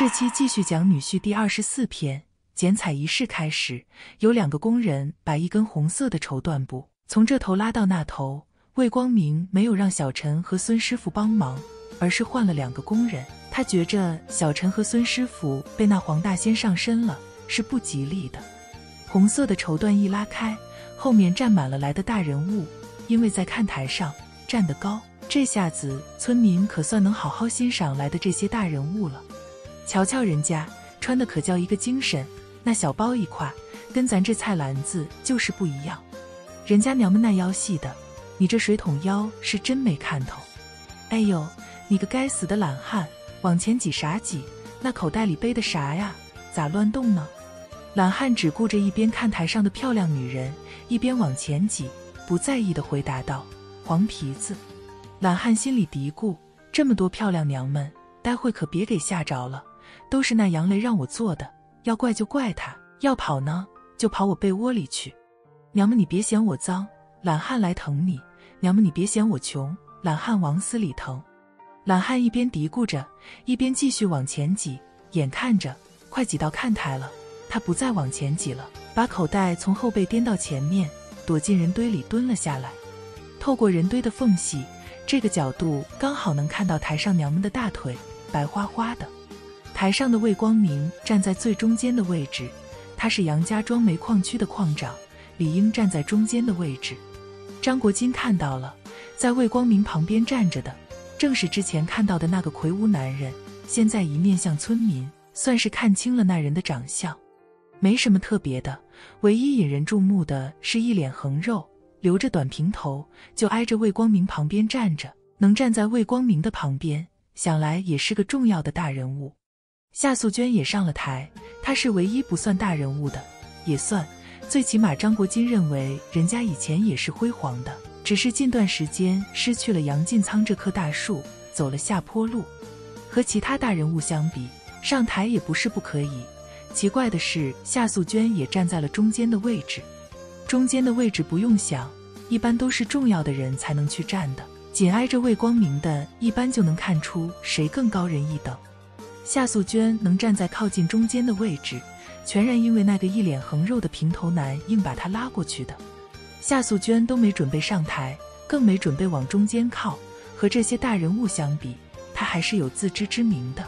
这期继续讲《女婿》第二十四篇，剪彩仪式开始，有两个工人把一根红色的绸缎布从这头拉到那头。魏光明没有让小陈和孙师傅帮忙，而是换了两个工人。他觉着小陈和孙师傅被那黄大仙上身了，是不吉利的。红色的绸缎一拉开，后面站满了来的大人物，因为在看台上站得高，这下子村民可算能好好欣赏来的这些大人物了。瞧瞧人家穿的可叫一个精神，那小包一挎，跟咱这菜篮子就是不一样。人家娘们那腰细的，你这水桶腰是真没看头。哎呦，你个该死的懒汉，往前挤啥挤？那口袋里背的啥呀？咋乱动呢？懒汉只顾着一边看台上的漂亮女人，一边往前挤，不在意的回答道：“黄皮子。”懒汉心里嘀咕：这么多漂亮娘们，待会可别给吓着了。都是那杨雷让我做的，要怪就怪他。要跑呢，就跑我被窝里去。娘们，你别嫌我脏，懒汉来疼你。娘们，你别嫌我穷，懒汉往死里疼。懒汉一边嘀咕着，一边继续往前挤。眼看着快挤到看台了，他不再往前挤了，把口袋从后背颠到前面，躲进人堆里蹲了下来。透过人堆的缝隙，这个角度刚好能看到台上娘们的大腿白花花的。台上的魏光明站在最中间的位置，他是杨家庄煤矿区的矿长，理应站在中间的位置。张国金看到了，在魏光明旁边站着的正是之前看到的那个魁梧男人。现在一面向村民，算是看清了那人的长相，没什么特别的。唯一引人注目的是一脸横肉，留着短平头，就挨着魏光明旁边站着。能站在魏光明的旁边，想来也是个重要的大人物。夏素娟也上了台，她是唯一不算大人物的，也算，最起码张国金认为人家以前也是辉煌的，只是近段时间失去了杨进仓这棵大树，走了下坡路。和其他大人物相比，上台也不是不可以。奇怪的是，夏素娟也站在了中间的位置，中间的位置不用想，一般都是重要的人才能去站的。紧挨着魏光明的，一般就能看出谁更高人一等。夏素娟能站在靠近中间的位置，全然因为那个一脸横肉的平头男硬把她拉过去的。夏素娟都没准备上台，更没准备往中间靠。和这些大人物相比，她还是有自知之明的，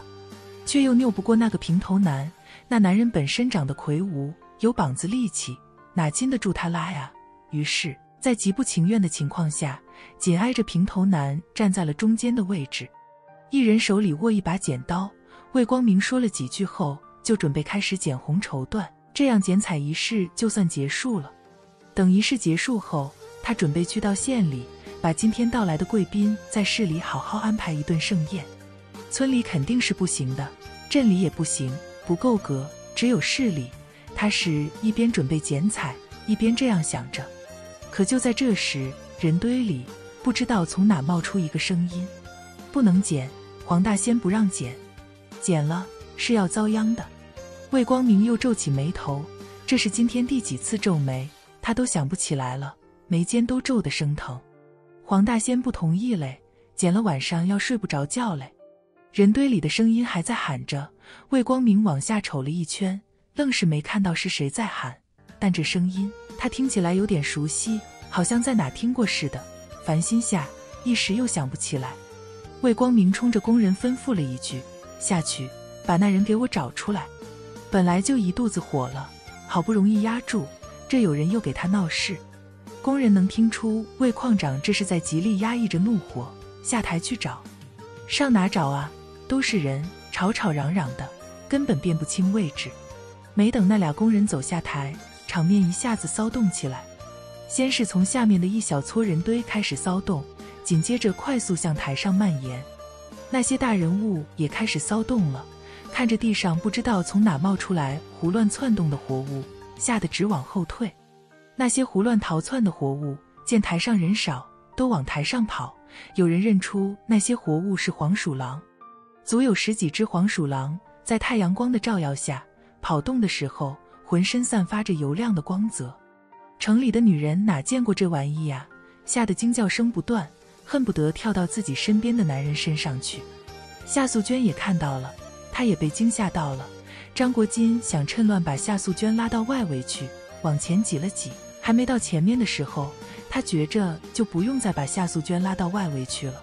却又拗不过那个平头男。那男人本身长得魁梧，有膀子力气，哪禁得住他拉呀？于是，在极不情愿的情况下，紧挨着平头男站在了中间的位置。一人手里握一把剪刀。魏光明说了几句后，就准备开始剪红绸缎，这样剪彩仪式就算结束了。等仪式结束后，他准备去到县里，把今天到来的贵宾在市里好好安排一顿盛宴。村里肯定是不行的，镇里也不行，不够格，只有市里。他是一边准备剪彩，一边这样想着。可就在这时，人堆里不知道从哪冒出一个声音：“不能剪，黄大仙不让剪。”剪了是要遭殃的，魏光明又皱起眉头，这是今天第几次皱眉，他都想不起来了，眉间都皱得生疼。黄大仙不同意嘞，剪了晚上要睡不着觉嘞。人堆里的声音还在喊着，魏光明往下瞅了一圈，愣是没看到是谁在喊，但这声音他听起来有点熟悉，好像在哪听过似的，烦心下一时又想不起来。魏光明冲着工人吩咐了一句。下去，把那人给我找出来！本来就一肚子火了，好不容易压住，这有人又给他闹事。工人能听出魏矿长这是在极力压抑着怒火。下台去找，上哪找啊？都是人，吵吵嚷嚷的，根本辨不清位置。没等那俩工人走下台，场面一下子骚动起来。先是从下面的一小撮人堆开始骚动，紧接着快速向台上蔓延。那些大人物也开始骚动了，看着地上不知道从哪冒出来、胡乱窜动的活物，吓得直往后退。那些胡乱逃窜的活物见台上人少，都往台上跑。有人认出那些活物是黄鼠狼，足有十几只黄鼠狼在太阳光的照耀下跑动的时候，浑身散发着油亮的光泽。城里的女人哪见过这玩意呀，吓得惊叫声不断。恨不得跳到自己身边的男人身上去。夏素娟也看到了，她也被惊吓到了。张国金想趁乱把夏素娟拉到外围去，往前挤了挤，还没到前面的时候，他觉着就不用再把夏素娟拉到外围去了。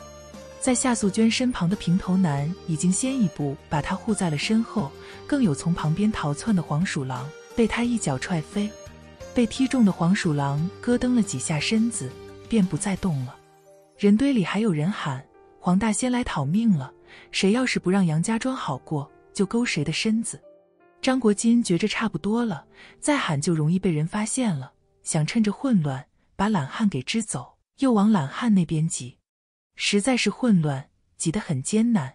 在夏素娟身旁的平头男已经先一步把她护在了身后，更有从旁边逃窜的黄鼠狼被他一脚踹飞，被踢中的黄鼠狼咯噔了几下身子，便不再动了。人堆里还有人喊：“黄大仙来讨命了！谁要是不让杨家庄好过，就勾谁的身子。”张国金觉着差不多了，再喊就容易被人发现了，想趁着混乱把懒汉给支走，又往懒汉那边挤，实在是混乱，挤得很艰难。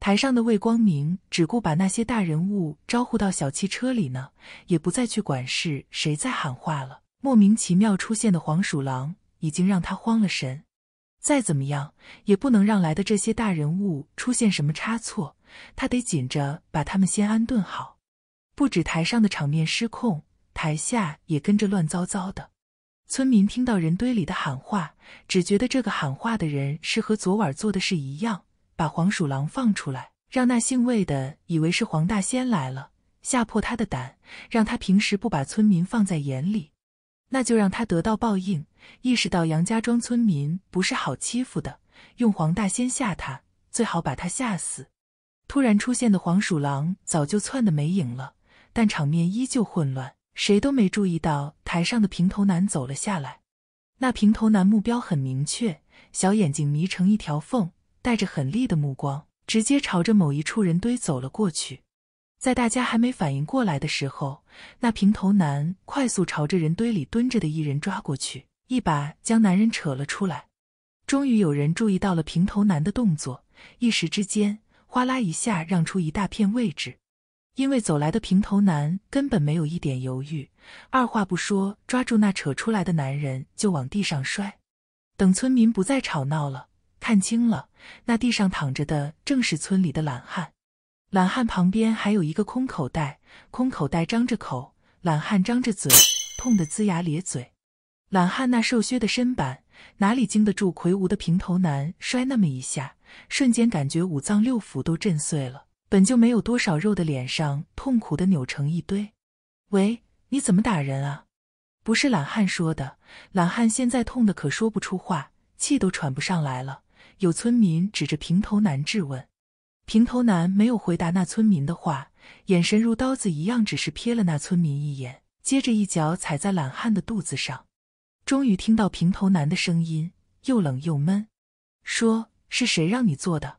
台上的魏光明只顾把那些大人物招呼到小汽车里呢，也不再去管是谁在喊话了。莫名其妙出现的黄鼠狼已经让他慌了神。再怎么样，也不能让来的这些大人物出现什么差错。他得紧着把他们先安顿好。不止台上的场面失控，台下也跟着乱糟糟的。村民听到人堆里的喊话，只觉得这个喊话的人是和昨晚做的事一样，把黄鼠狼放出来，让那姓魏的以为是黄大仙来了，吓破他的胆，让他平时不把村民放在眼里。那就让他得到报应，意识到杨家庄村民不是好欺负的，用黄大仙吓他，最好把他吓死。突然出现的黄鼠狼早就窜得没影了，但场面依旧混乱，谁都没注意到台上的平头男走了下来。那平头男目标很明确，小眼睛眯成一条缝，带着狠厉的目光，直接朝着某一处人堆走了过去。在大家还没反应过来的时候，那平头男快速朝着人堆里蹲着的一人抓过去，一把将男人扯了出来。终于有人注意到了平头男的动作，一时之间哗啦一下让出一大片位置。因为走来的平头男根本没有一点犹豫，二话不说抓住那扯出来的男人就往地上摔。等村民不再吵闹了，看清了那地上躺着的正是村里的懒汉。懒汉旁边还有一个空口袋，空口袋张着口，懒汉张着嘴，痛得龇牙咧嘴。懒汉那瘦削的身板哪里经得住魁梧的平头男摔那么一下，瞬间感觉五脏六腑都震碎了。本就没有多少肉的脸上，痛苦的扭成一堆。喂，你怎么打人啊？不是懒汉说的，懒汉现在痛得可说不出话，气都喘不上来了。有村民指着平头男质问。平头男没有回答那村民的话，眼神如刀子一样，只是瞥了那村民一眼，接着一脚踩在懒汉的肚子上。终于听到平头男的声音，又冷又闷，说：“是谁让你做的？”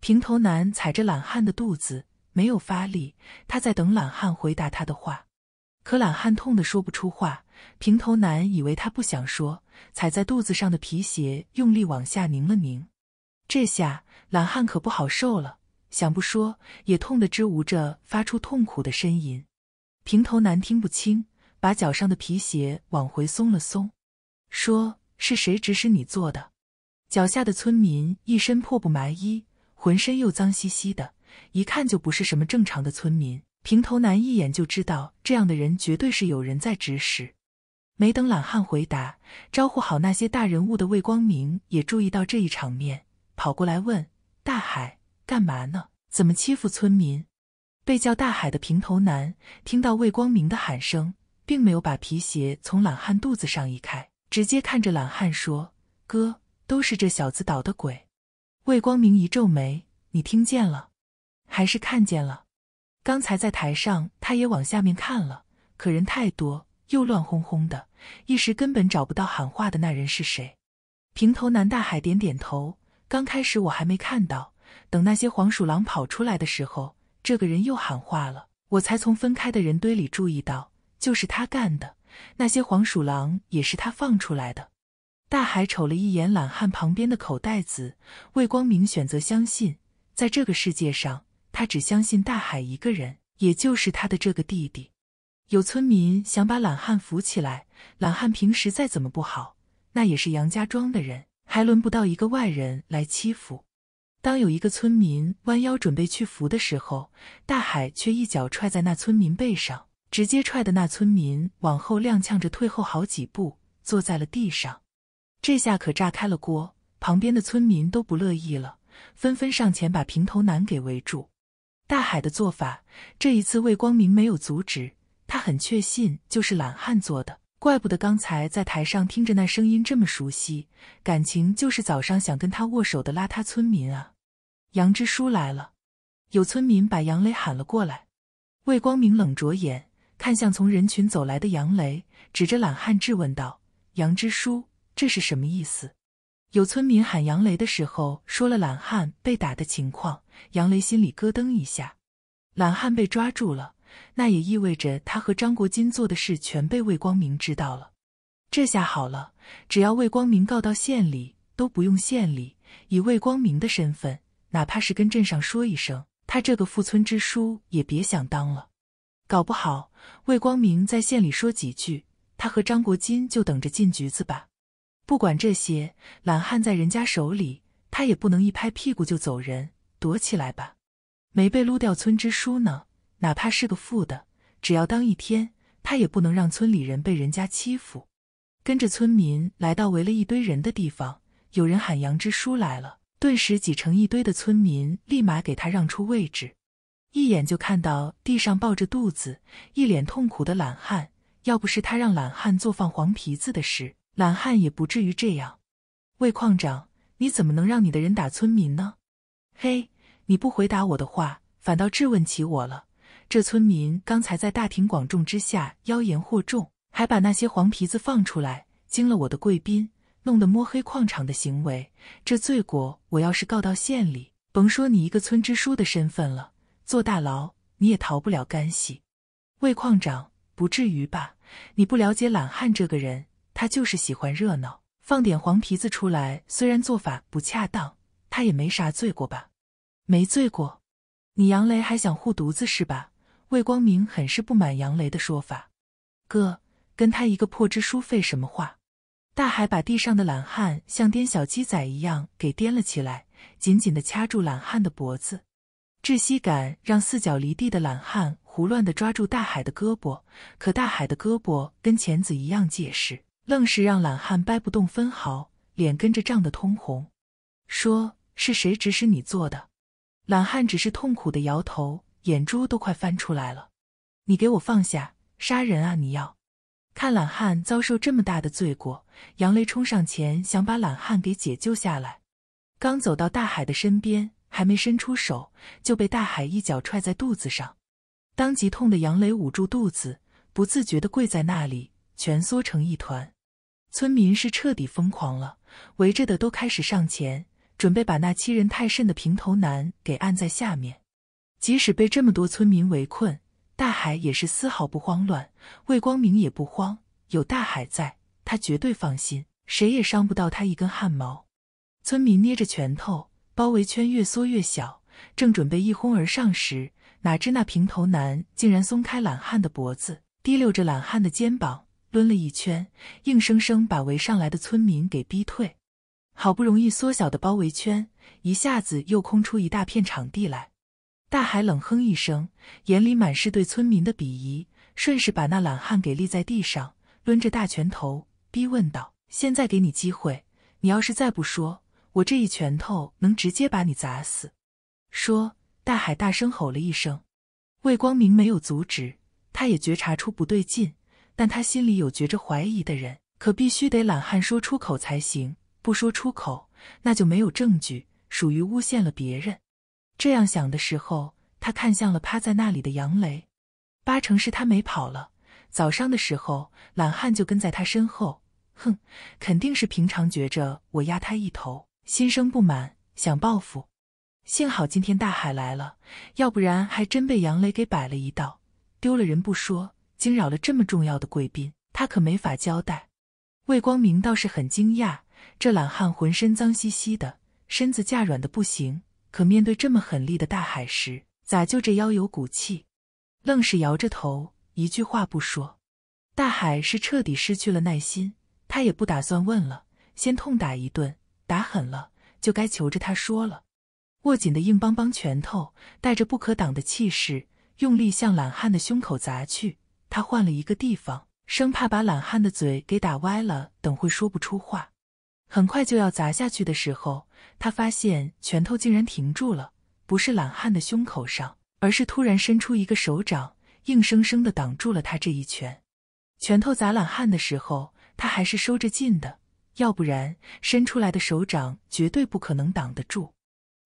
平头男踩着懒汉的肚子，没有发力，他在等懒汉回答他的话。可懒汉痛得说不出话。平头男以为他不想说，踩在肚子上的皮鞋用力往下拧了拧，这下懒汉可不好受了。想不说也痛得支吾着，发出痛苦的呻吟。平头男听不清，把脚上的皮鞋往回松了松，说：“是谁指使你做的？”脚下的村民一身破布麻衣，浑身又脏兮兮的，一看就不是什么正常的村民。平头男一眼就知道，这样的人绝对是有人在指使。没等懒汉回答，招呼好那些大人物的魏光明也注意到这一场面，跑过来问大海。干嘛呢？怎么欺负村民？被叫大海的平头男听到魏光明的喊声，并没有把皮鞋从懒汉肚子上移开，直接看着懒汉说：“哥，都是这小子捣的鬼。”魏光明一皱眉：“你听见了，还是看见了？刚才在台上，他也往下面看了，可人太多，又乱哄哄的，一时根本找不到喊话的那人是谁。”平头男大海点点头：“刚开始我还没看到。”等那些黄鼠狼跑出来的时候，这个人又喊话了。我才从分开的人堆里注意到，就是他干的。那些黄鼠狼也是他放出来的。大海瞅了一眼懒汉旁边的口袋子，魏光明选择相信。在这个世界上，他只相信大海一个人，也就是他的这个弟弟。有村民想把懒汉扶起来，懒汉平时再怎么不好，那也是杨家庄的人，还轮不到一个外人来欺负。当有一个村民弯腰准备去扶的时候，大海却一脚踹在那村民背上，直接踹的那村民往后踉跄着退后好几步，坐在了地上。这下可炸开了锅，旁边的村民都不乐意了，纷纷上前把平头男给围住。大海的做法，这一次魏光明没有阻止，他很确信就是懒汉做的。怪不得刚才在台上听着那声音这么熟悉，感情就是早上想跟他握手的邋遢村民啊！杨支书来了，有村民把杨雷喊了过来。魏光明冷着眼看向从人群走来的杨雷，指着懒汉质问道：“杨支书，这是什么意思？”有村民喊杨雷的时候说了懒汉被打的情况，杨雷心里咯噔一下，懒汉被抓住了。那也意味着他和张国金做的事全被魏光明知道了。这下好了，只要魏光明告到县里，都不用县里。以魏光明的身份，哪怕是跟镇上说一声，他这个副村支书也别想当了。搞不好，魏光明在县里说几句，他和张国金就等着进局子吧。不管这些，懒汉在人家手里，他也不能一拍屁股就走人，躲起来吧。没被撸掉村支书呢。哪怕是个富的，只要当一天，他也不能让村里人被人家欺负。跟着村民来到围了一堆人的地方，有人喊杨支书来了，顿时挤成一堆的村民立马给他让出位置。一眼就看到地上抱着肚子、一脸痛苦的懒汉。要不是他让懒汉做放黄皮子的事，懒汉也不至于这样。魏矿长，你怎么能让你的人打村民呢？嘿，你不回答我的话，反倒质问起我了。这村民刚才在大庭广众之下妖言惑众，还把那些黄皮子放出来，惊了我的贵宾，弄得摸黑矿场的行为，这罪过我要是告到县里，甭说你一个村支书的身份了，坐大牢你也逃不了干系。魏矿长，不至于吧？你不了解懒汉这个人，他就是喜欢热闹，放点黄皮子出来，虽然做法不恰当，他也没啥罪过吧？没罪过？你杨雷还想护犊子是吧？魏光明很是不满杨雷的说法，哥跟他一个破支书废什么话？大海把地上的懒汉像颠小鸡仔一样给颠了起来，紧紧的掐住懒汉的脖子，窒息感让四脚离地的懒汉胡乱的抓住大海的胳膊，可大海的胳膊跟钳子一样结实，愣是让懒汉掰不动分毫，脸跟着涨得通红，说是谁指使你做的？懒汉只是痛苦的摇头。眼珠都快翻出来了，你给我放下！杀人啊！你要看懒汉遭受这么大的罪过。杨雷冲上前想把懒汉给解救下来，刚走到大海的身边，还没伸出手，就被大海一脚踹在肚子上，当即痛的杨雷捂住肚子，不自觉的跪在那里，蜷缩成一团。村民是彻底疯狂了，围着的都开始上前，准备把那欺人太甚的平头男给按在下面。即使被这么多村民围困，大海也是丝毫不慌乱。魏光明也不慌，有大海在，他绝对放心，谁也伤不到他一根汗毛。村民捏着拳头，包围圈越缩越小，正准备一哄而上时，哪知那平头男竟然松开懒汉的脖子，提溜着懒汉的肩膀抡了一圈，硬生生把围上来的村民给逼退。好不容易缩小的包围圈，一下子又空出一大片场地来。大海冷哼一声，眼里满是对村民的鄙夷，顺势把那懒汉给立在地上，抡着大拳头逼问道：“现在给你机会，你要是再不说，我这一拳头能直接把你砸死！”说，大海大声吼了一声。魏光明没有阻止，他也觉察出不对劲，但他心里有觉着怀疑的人，可必须得懒汉说出口才行，不说出口，那就没有证据，属于诬陷了别人。这样想的时候，他看向了趴在那里的杨雷，八成是他没跑了。早上的时候，懒汉就跟在他身后，哼，肯定是平常觉着我压他一头，心生不满，想报复。幸好今天大海来了，要不然还真被杨雷给摆了一道，丢了人不说，惊扰了这么重要的贵宾，他可没法交代。魏光明倒是很惊讶，这懒汉浑身脏兮兮的，身子架软的不行。可面对这么狠厉的大海时，咋就这腰有骨气，愣是摇着头一句话不说。大海是彻底失去了耐心，他也不打算问了，先痛打一顿，打狠了就该求着他说了。握紧的硬邦邦拳头带着不可挡的气势，用力向懒汉的胸口砸去。他换了一个地方，生怕把懒汉的嘴给打歪了，等会说不出话。很快就要砸下去的时候，他发现拳头竟然停住了，不是懒汉的胸口上，而是突然伸出一个手掌，硬生生的挡住了他这一拳。拳头砸懒汉的时候，他还是收着劲的，要不然伸出来的手掌绝对不可能挡得住。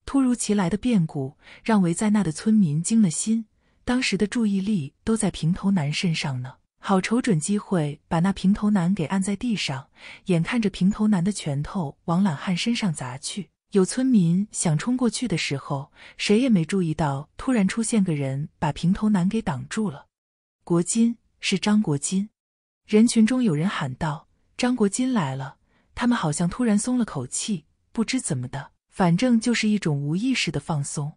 突如其来的变故让围在那的村民惊了心，当时的注意力都在平头男身上呢。好，瞅准机会把那平头男给按在地上，眼看着平头男的拳头往懒汉身上砸去，有村民想冲过去的时候，谁也没注意到，突然出现个人把平头男给挡住了。国金是张国金，人群中有人喊道：“张国金来了！”他们好像突然松了口气，不知怎么的，反正就是一种无意识的放松。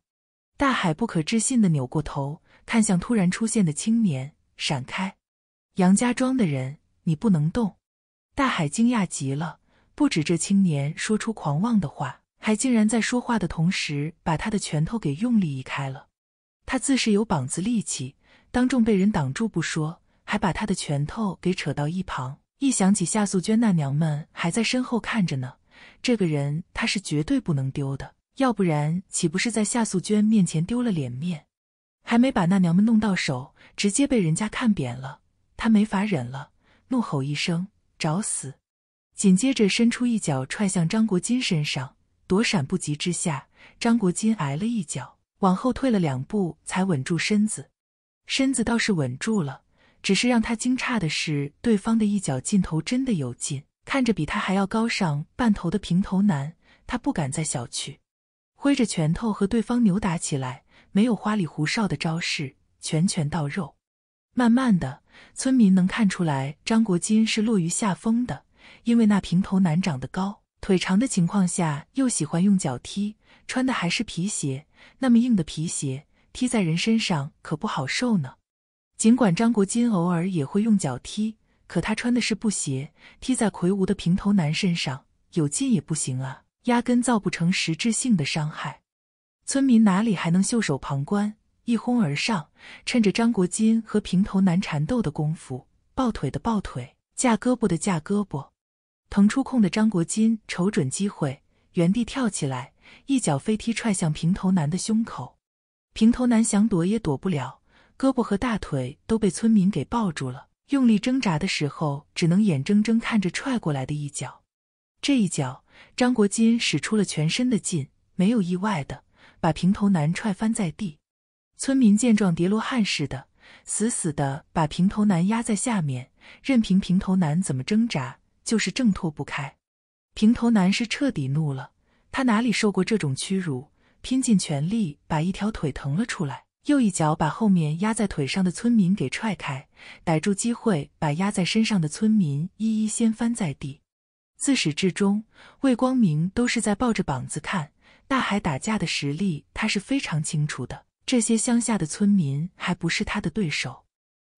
大海不可置信的扭过头，看向突然出现的青年，闪开。杨家庄的人，你不能动！大海惊讶极了。不止这青年说出狂妄的话，还竟然在说话的同时把他的拳头给用力移开了。他自是有膀子力气，当众被人挡住不说，还把他的拳头给扯到一旁。一想起夏素娟那娘们还在身后看着呢，这个人他是绝对不能丢的，要不然岂不是在夏素娟面前丢了脸面？还没把那娘们弄到手，直接被人家看扁了。他没法忍了，怒吼一声：“找死！”紧接着伸出一脚踹向张国金身上，躲闪不及之下，张国金挨了一脚，往后退了两步才稳住身子。身子倒是稳住了，只是让他惊诧的是，对方的一脚劲头真的有劲。看着比他还要高上半头的平头男，他不敢再小觑，挥着拳头和对方扭打起来，没有花里胡哨的招式，拳拳到肉。慢慢的，村民能看出来张国金是落于下风的，因为那平头男长得高，腿长的情况下，又喜欢用脚踢，穿的还是皮鞋，那么硬的皮鞋踢在人身上可不好受呢。尽管张国金偶尔也会用脚踢，可他穿的是布鞋，踢在魁梧的平头男身上，有劲也不行啊，压根造不成实质性的伤害。村民哪里还能袖手旁观？一哄而上，趁着张国金和平头男缠斗的功夫，抱腿的抱腿，架胳膊的架胳膊，腾出空的张国金瞅准机会，原地跳起来，一脚飞踢踹向平头男的胸口。平头男想躲也躲不了，胳膊和大腿都被村民给抱住了，用力挣扎的时候，只能眼睁睁看着踹过来的一脚。这一脚，张国金使出了全身的劲，没有意外的，把平头男踹翻在地。村民见状，叠罗汉似的，死死的把平头男压在下面，任凭平头男怎么挣扎，就是挣脱不开。平头男是彻底怒了，他哪里受过这种屈辱？拼尽全力把一条腿腾了出来，又一脚把后面压在腿上的村民给踹开，逮住机会把压在身上的村民一一掀翻在地。自始至终，魏光明都是在抱着膀子看大海打架的实力，他是非常清楚的。这些乡下的村民还不是他的对手。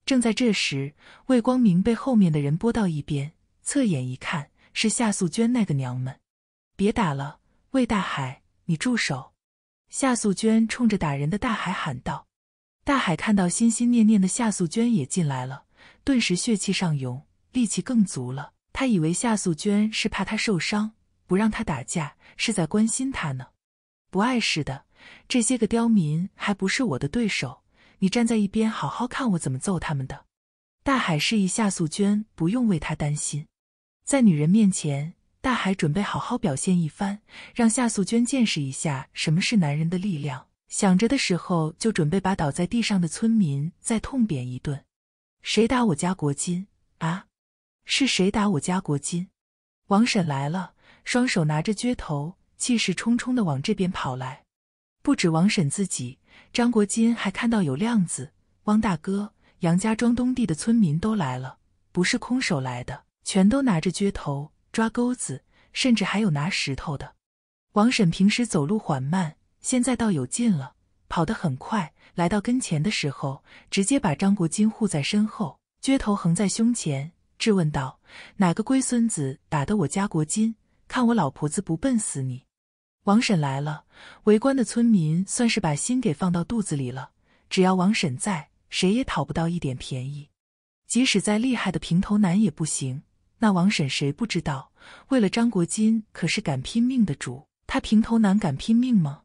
正在这时，魏光明被后面的人拨到一边，侧眼一看，是夏素娟那个娘们。别打了，魏大海，你住手！夏素娟冲着打人的大海喊道。大海看到心心念念的夏素娟也进来了，顿时血气上涌，力气更足了。他以为夏素娟是怕他受伤，不让他打架，是在关心他呢。不碍事的。这些个刁民还不是我的对手，你站在一边好好看我怎么揍他们的。大海示意夏素娟不用为他担心，在女人面前，大海准备好好表现一番，让夏素娟见识一下什么是男人的力量。想着的时候，就准备把倒在地上的村民再痛扁一顿。谁打我家国金啊？是谁打我家国金？王婶来了，双手拿着镢头，气势冲冲的往这边跑来。不止王婶自己，张国金还看到有亮子、汪大哥、杨家庄东地的村民都来了，不是空手来的，全都拿着撅头、抓钩子，甚至还有拿石头的。王婶平时走路缓慢，现在倒有劲了，跑得很快。来到跟前的时候，直接把张国金护在身后，撅头横在胸前，质问道：“哪个龟孙子打得我家国金？看我老婆子不笨死你！”王婶来了，围观的村民算是把心给放到肚子里了。只要王婶在，谁也讨不到一点便宜。即使再厉害的平头男也不行。那王婶谁不知道？为了张国金，可是敢拼命的主。他平头男敢拼命吗？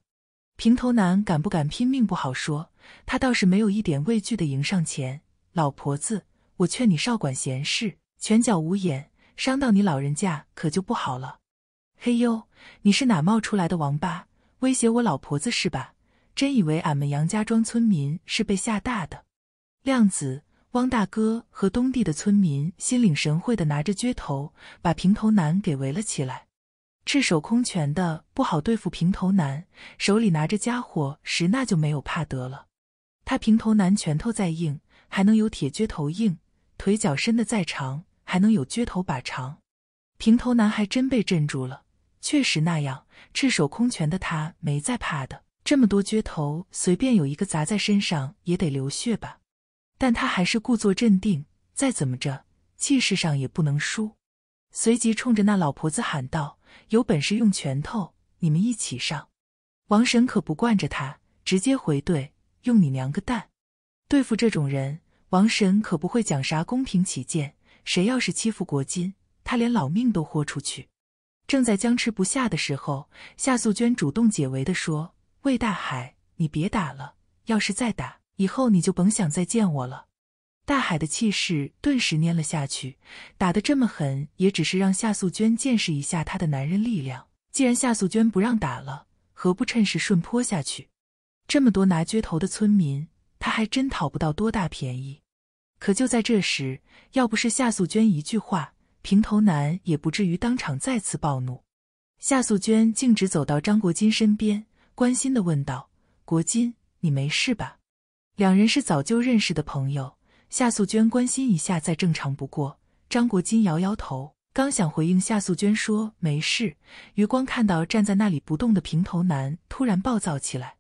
平头男敢不敢拼命不好说。他倒是没有一点畏惧的迎上前。老婆子，我劝你少管闲事，拳脚无眼，伤到你老人家可就不好了。嘿呦，你是哪冒出来的王八？威胁我老婆子是吧？真以为俺们杨家庄村民是被吓大的？亮子、汪大哥和东地的村民心领神会的，拿着撅头把平头男给围了起来。赤手空拳的不好对付平头男，手里拿着家伙实那就没有怕得了。他平头男拳头再硬，还能有铁撅头硬；腿脚伸的再长，还能有撅头把长。平头男还真被镇住了。确实那样，赤手空拳的他没再怕的。这么多撅头，随便有一个砸在身上也得流血吧？但他还是故作镇定，再怎么着，气势上也不能输。随即冲着那老婆子喊道：“有本事用拳头，你们一起上！”王神可不惯着他，直接回怼：“用你娘个蛋！”对付这种人，王神可不会讲啥公平起见。谁要是欺负国金，他连老命都豁出去。正在僵持不下的时候，夏素娟主动解围的说：“魏大海，你别打了，要是再打，以后你就甭想再见我了。”大海的气势顿时蔫了下去，打得这么狠，也只是让夏素娟见识一下他的男人力量。既然夏素娟不让打了，何不趁势顺坡下去？这么多拿撅头的村民，他还真讨不到多大便宜。可就在这时，要不是夏素娟一句话。平头男也不至于当场再次暴怒。夏素娟径直走到张国金身边，关心地问道：“国金，你没事吧？”两人是早就认识的朋友，夏素娟关心一下再正常不过。张国金摇摇头，刚想回应夏素娟说“没事”，余光看到站在那里不动的平头男，突然暴躁起来。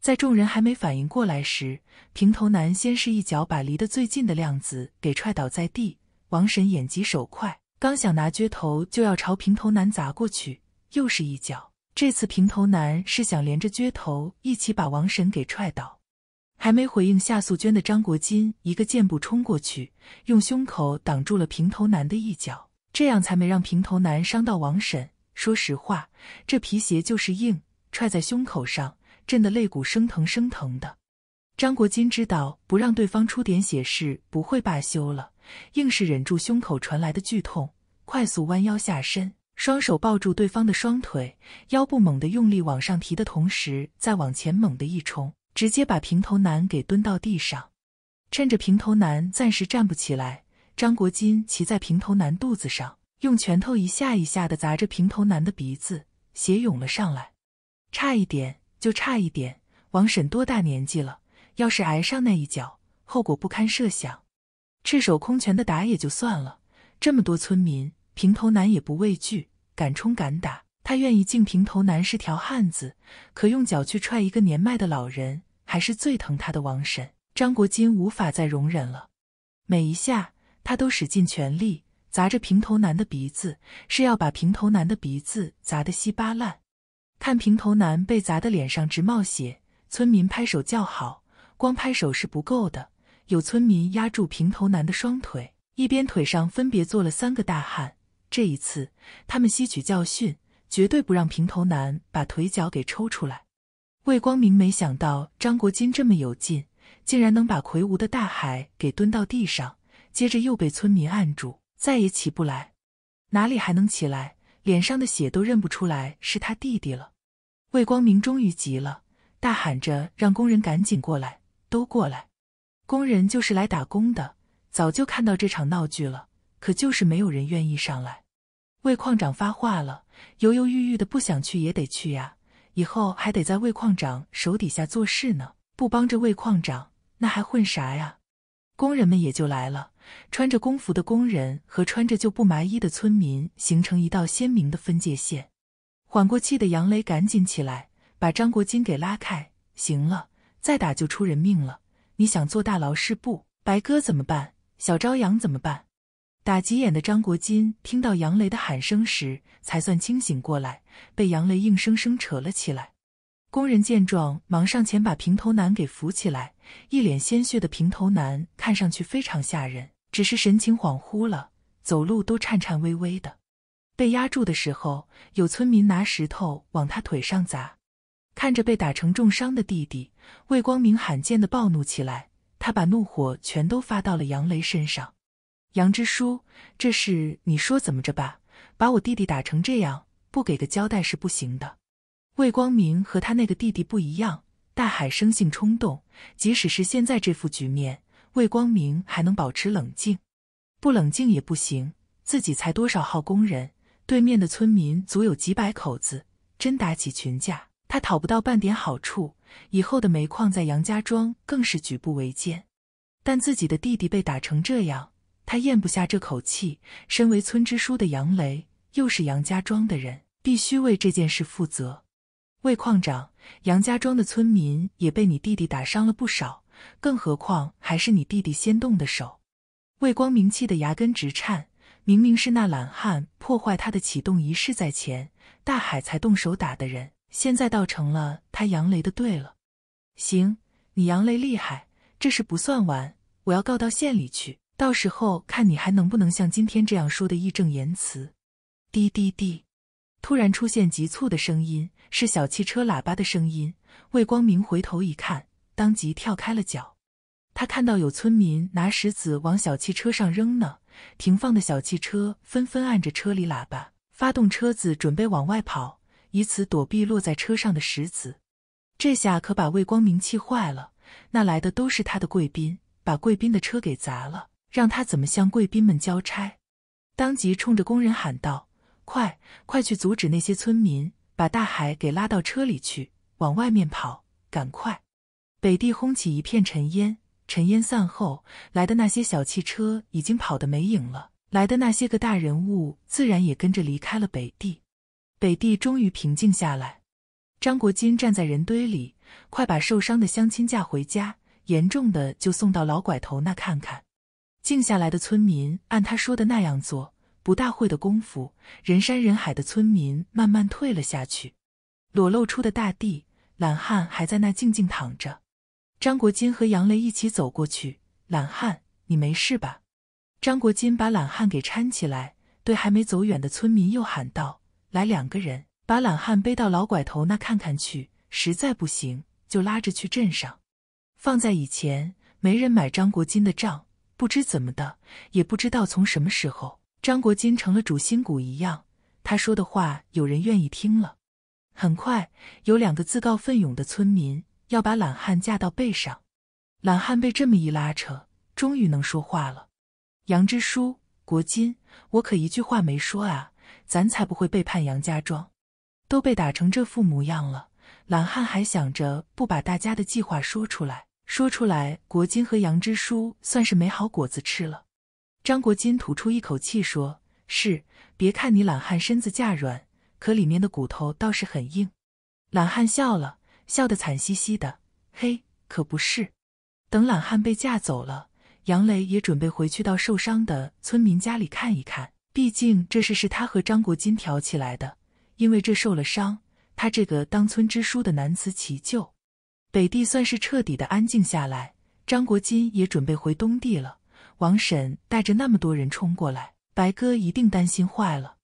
在众人还没反应过来时，平头男先是一脚把离得最近的亮子给踹倒在地。王婶眼疾手快，刚想拿撅头就要朝平头男砸过去，又是一脚。这次平头男是想连着撅头一起把王婶给踹倒。还没回应夏素娟的张国金一个箭步冲过去，用胸口挡住了平头男的一脚，这样才没让平头男伤到王婶。说实话，这皮鞋就是硬，踹在胸口上，震得肋骨生疼生疼的。张国金知道，不让对方出点血是不会罢休了。硬是忍住胸口传来的剧痛，快速弯腰下身，双手抱住对方的双腿，腰部猛地用力往上提的同时，再往前猛地一冲，直接把平头男给蹲到地上。趁着平头男暂时站不起来，张国金骑在平头男肚子上，用拳头一下一下的砸着平头男的鼻子，血涌了上来，差一点，就差一点！王婶多大年纪了？要是挨上那一脚，后果不堪设想。赤手空拳的打也就算了，这么多村民，平头男也不畏惧，敢冲敢打。他愿意敬平头男是条汉子，可用脚去踹一个年迈的老人，还是最疼他的王婶张国金无法再容忍了。每一下，他都使尽全力砸着平头男的鼻子，是要把平头男的鼻子砸得稀巴烂。看平头男被砸得脸上直冒血，村民拍手叫好。光拍手是不够的。有村民压住平头男的双腿，一边腿上分别坐了三个大汉。这一次，他们吸取教训，绝对不让平头男把腿脚给抽出来。魏光明没想到张国金这么有劲，竟然能把魁梧的大海给蹲到地上，接着又被村民按住，再也起不来。哪里还能起来？脸上的血都认不出来是他弟弟了。魏光明终于急了，大喊着让工人赶紧过来，都过来！工人就是来打工的，早就看到这场闹剧了，可就是没有人愿意上来。魏矿长发话了，犹犹豫豫的，不想去也得去呀，以后还得在魏矿长手底下做事呢，不帮着魏矿长，那还混啥呀？工人们也就来了，穿着工服的工人和穿着旧布麻衣的村民形成一道鲜明的分界线。缓过气的杨雷赶紧起来，把张国金给拉开，行了，再打就出人命了。你想坐大牢是不？白哥怎么办？小朝阳怎么办？打急眼的张国金听到杨雷的喊声时，才算清醒过来，被杨雷硬生生扯了起来。工人见状，忙上前把平头男给扶起来。一脸鲜血的平头男看上去非常吓人，只是神情恍惚了，走路都颤颤巍巍的。被压住的时候，有村民拿石头往他腿上砸。看着被打成重伤的弟弟，魏光明罕见的暴怒起来。他把怒火全都发到了杨雷身上。杨支书，这事你说怎么着吧？把我弟弟打成这样，不给个交代是不行的。魏光明和他那个弟弟不一样，大海生性冲动。即使是现在这副局面，魏光明还能保持冷静。不冷静也不行，自己才多少号工人？对面的村民足有几百口子，真打起群架。他讨不到半点好处，以后的煤矿在杨家庄更是举步维艰。但自己的弟弟被打成这样，他咽不下这口气。身为村支书的杨雷，又是杨家庄的人，必须为这件事负责。魏矿长，杨家庄的村民也被你弟弟打伤了不少，更何况还是你弟弟先动的手。魏光明气得牙根直颤，明明是那懒汉破坏他的启动仪式在前，大海才动手打的人。现在倒成了他杨雷的队了。行，你杨雷厉害，这事不算完，我要告到县里去，到时候看你还能不能像今天这样说的义正言辞。滴滴滴！突然出现急促的声音，是小汽车喇叭的声音。魏光明回头一看，当即跳开了脚。他看到有村民拿石子往小汽车上扔呢，停放的小汽车纷纷按着车里喇叭，发动车子准备往外跑。以此躲避落在车上的石子，这下可把魏光明气坏了。那来的都是他的贵宾，把贵宾的车给砸了，让他怎么向贵宾们交差？当即冲着工人喊道：“快，快去阻止那些村民，把大海给拉到车里去，往外面跑！赶快！”北地轰起一片尘烟，尘烟散后，来的那些小汽车已经跑得没影了。来的那些个大人物自然也跟着离开了北地。北地终于平静下来，张国金站在人堆里，快把受伤的乡亲架回家，严重的就送到老拐头那看看。静下来的村民按他说的那样做，不大会的功夫，人山人海的村民慢慢退了下去，裸露出的大地，懒汉还在那静静躺着。张国金和杨雷一起走过去，懒汉，你没事吧？张国金把懒汉给搀起来，对还没走远的村民又喊道。来两个人，把懒汉背到老拐头那看看去。实在不行，就拉着去镇上。放在以前，没人买张国金的账。不知怎么的，也不知道从什么时候，张国金成了主心骨一样。他说的话，有人愿意听了。很快，有两个自告奋勇的村民要把懒汉架到背上。懒汉被这么一拉扯，终于能说话了。杨支书，国金，我可一句话没说啊。咱才不会背叛杨家庄，都被打成这副模样了，懒汉还想着不把大家的计划说出来，说出来，国金和杨支书算是没好果子吃了。张国金吐出一口气说：“是，别看你懒汉身子架软，可里面的骨头倒是很硬。”懒汉笑了笑，得惨兮兮的，嘿，可不是。等懒汉被架走了，杨雷也准备回去到受伤的村民家里看一看。毕竟这事是他和张国金挑起来的，因为这受了伤，他这个当村支书的难辞其咎。北地算是彻底的安静下来，张国金也准备回东地了。王婶带着那么多人冲过来，白哥一定担心坏了。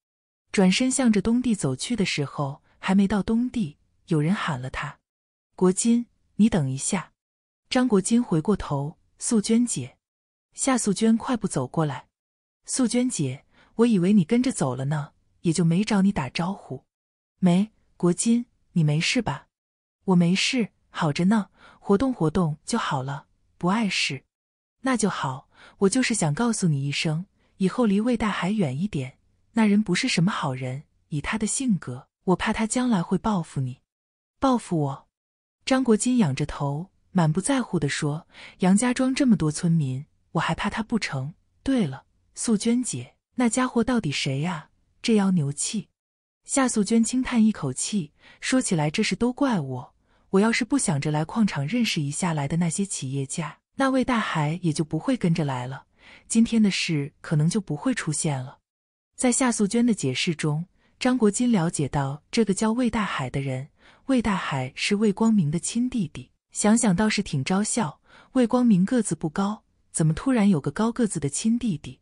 转身向着东地走去的时候，还没到东地，有人喊了他：“国金，你等一下。”张国金回过头，素娟姐，夏素娟快步走过来，素娟姐。我以为你跟着走了呢，也就没找你打招呼。没，国金，你没事吧？我没事，好着呢，活动活动就好了，不碍事。那就好，我就是想告诉你一声，以后离魏大海远一点。那人不是什么好人，以他的性格，我怕他将来会报复你。报复我？张国金仰着头，满不在乎的说：“杨家庄这么多村民，我还怕他不成？对了，素娟姐。”那家伙到底谁呀？这妖牛气！夏素娟轻叹一口气，说：“起来这事都怪我。我要是不想着来矿场认识一下来的那些企业家，那魏大海也就不会跟着来了。今天的事可能就不会出现了。”在夏素娟的解释中，张国金了解到，这个叫魏大海的人，魏大海是魏光明的亲弟弟。想想倒是挺招笑。魏光明个子不高，怎么突然有个高个子的亲弟弟？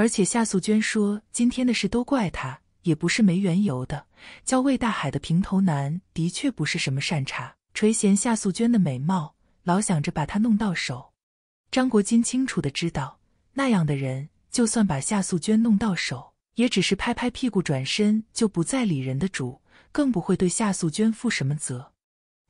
而且夏素娟说今天的事都怪他，也不是没缘由的。叫魏大海的平头男的确不是什么善茬，垂涎夏素娟的美貌，老想着把她弄到手。张国金清楚的知道，那样的人就算把夏素娟弄到手，也只是拍拍屁股转身就不再理人的主，更不会对夏素娟负什么责。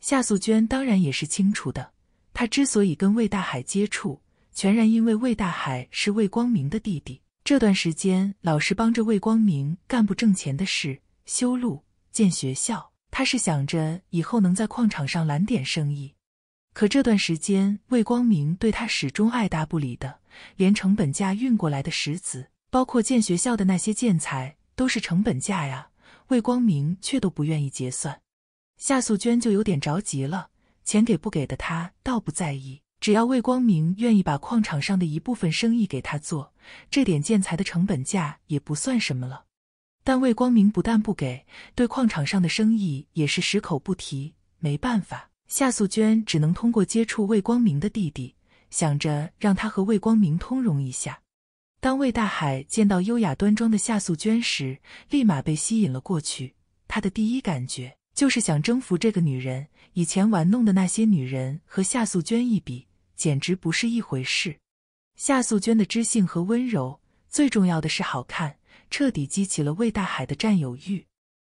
夏素娟当然也是清楚的，她之所以跟魏大海接触，全然因为魏大海是魏光明的弟弟。这段时间老是帮着魏光明干不挣钱的事，修路、建学校。他是想着以后能在矿场上揽点生意，可这段时间魏光明对他始终爱答不理的，连成本价运过来的石子，包括建学校的那些建材，都是成本价呀，魏光明却都不愿意结算。夏素娟就有点着急了，钱给不给的，她倒不在意。只要魏光明愿意把矿场上的一部分生意给他做，这点建材的成本价也不算什么了。但魏光明不但不给，对矿场上的生意也是十口不提。没办法，夏素娟只能通过接触魏光明的弟弟，想着让他和魏光明通融一下。当魏大海见到优雅端庄的夏素娟时，立马被吸引了过去。他的第一感觉就是想征服这个女人。以前玩弄的那些女人和夏素娟一比，简直不是一回事。夏素娟的知性和温柔，最重要的是好看，彻底激起了魏大海的占有欲。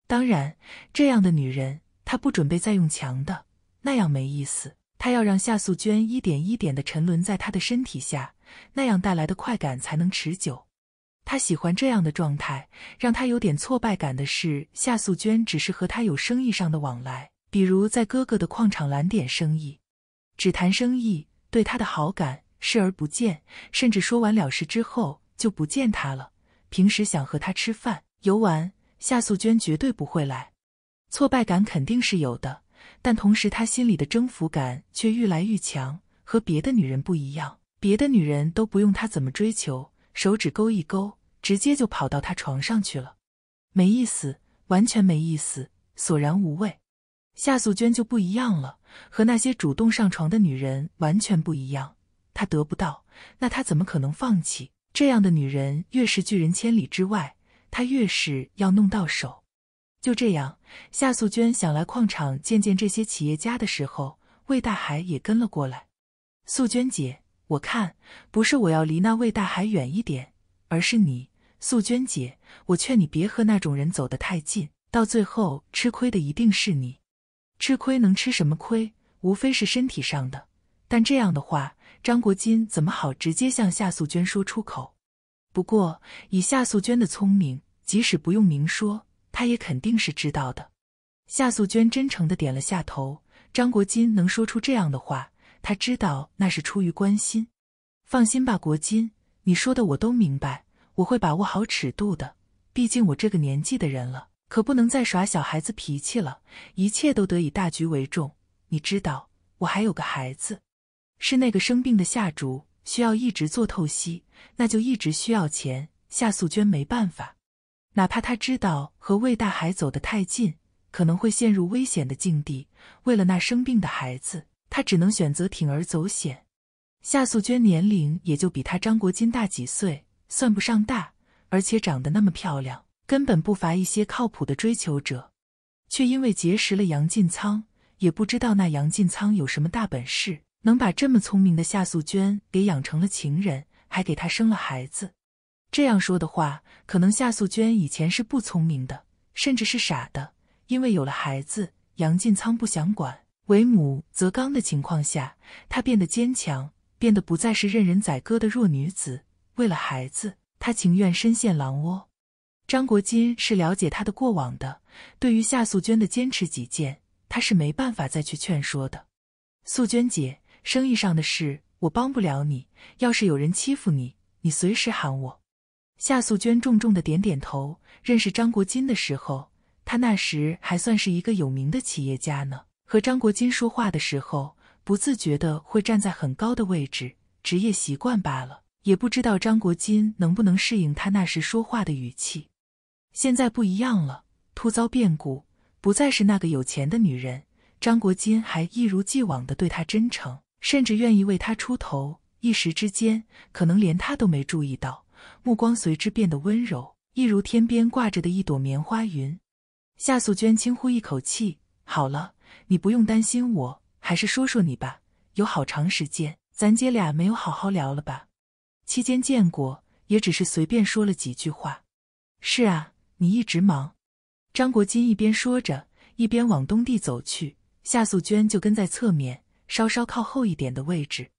当然，这样的女人，他不准备再用强的，那样没意思。他要让夏素娟一点一点的沉沦在他的身体下，那样带来的快感才能持久。他喜欢这样的状态。让他有点挫败感的是，夏素娟只是和他有生意上的往来，比如在哥哥的矿场揽点生意，只谈生意。对他的好感视而不见，甚至说完了事之后就不见他了。平时想和他吃饭、游玩，夏素娟绝对不会来。挫败感肯定是有的，但同时他心里的征服感却愈来愈强。和别的女人不一样，别的女人都不用他怎么追求，手指勾一勾，直接就跑到他床上去了。没意思，完全没意思，索然无味。夏素娟就不一样了，和那些主动上床的女人完全不一样。她得不到，那她怎么可能放弃？这样的女人越是拒人千里之外，她越是要弄到手。就这样，夏素娟想来矿场见见这些企业家的时候，魏大海也跟了过来。素娟姐，我看不是我要离那魏大海远一点，而是你，素娟姐，我劝你别和那种人走得太近，到最后吃亏的一定是你。吃亏能吃什么亏？无非是身体上的。但这样的话，张国金怎么好直接向夏素娟说出口？不过以夏素娟的聪明，即使不用明说，她也肯定是知道的。夏素娟真诚的点了下头。张国金能说出这样的话，他知道那是出于关心。放心吧，国金，你说的我都明白，我会把握好尺度的。毕竟我这个年纪的人了。可不能再耍小孩子脾气了，一切都得以大局为重。你知道，我还有个孩子，是那个生病的夏竹，需要一直做透析，那就一直需要钱。夏素娟没办法，哪怕她知道和魏大海走得太近，可能会陷入危险的境地，为了那生病的孩子，她只能选择铤而走险。夏素娟年龄也就比他张国金大几岁，算不上大，而且长得那么漂亮。根本不乏一些靠谱的追求者，却因为结识了杨进仓，也不知道那杨进仓有什么大本事，能把这么聪明的夏素娟给养成了情人，还给她生了孩子。这样说的话，可能夏素娟以前是不聪明的，甚至是傻的。因为有了孩子，杨进仓不想管，为母则刚的情况下，她变得坚强，变得不再是任人宰割的弱女子。为了孩子，她情愿深陷狼窝。张国金是了解他的过往的，对于夏素娟的坚持己见，他是没办法再去劝说的。素娟姐，生意上的事我帮不了你，要是有人欺负你，你随时喊我。夏素娟重重的点点头。认识张国金的时候，他那时还算是一个有名的企业家呢。和张国金说话的时候，不自觉的会站在很高的位置，职业习惯罢了。也不知道张国金能不能适应他那时说话的语气。现在不一样了，突遭变故，不再是那个有钱的女人。张国金还一如既往的对她真诚，甚至愿意为她出头。一时之间，可能连他都没注意到，目光随之变得温柔，一如天边挂着的一朵棉花云。夏素娟轻呼一口气：“好了，你不用担心我，还是说说你吧。有好长时间，咱姐俩没有好好聊了吧？期间见过，也只是随便说了几句话。”是啊。你一直忙，张国金一边说着，一边往东地走去，夏素娟就跟在侧面稍稍靠后一点的位置。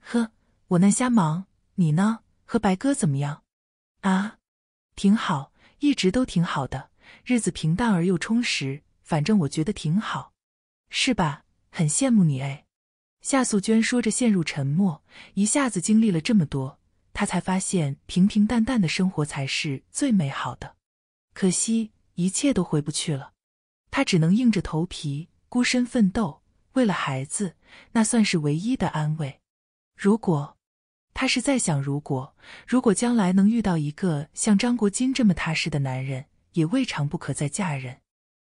呵，我那瞎忙，你呢？和白哥怎么样？啊，挺好，一直都挺好的，日子平淡而又充实，反正我觉得挺好，是吧？很羡慕你哎。夏素娟说着，陷入沉默。一下子经历了这么多，她才发现平平淡淡的生活才是最美好的。可惜一切都回不去了，她只能硬着头皮孤身奋斗。为了孩子，那算是唯一的安慰。如果，她是在想，如果，如果将来能遇到一个像张国金这么踏实的男人，也未尝不可再嫁人。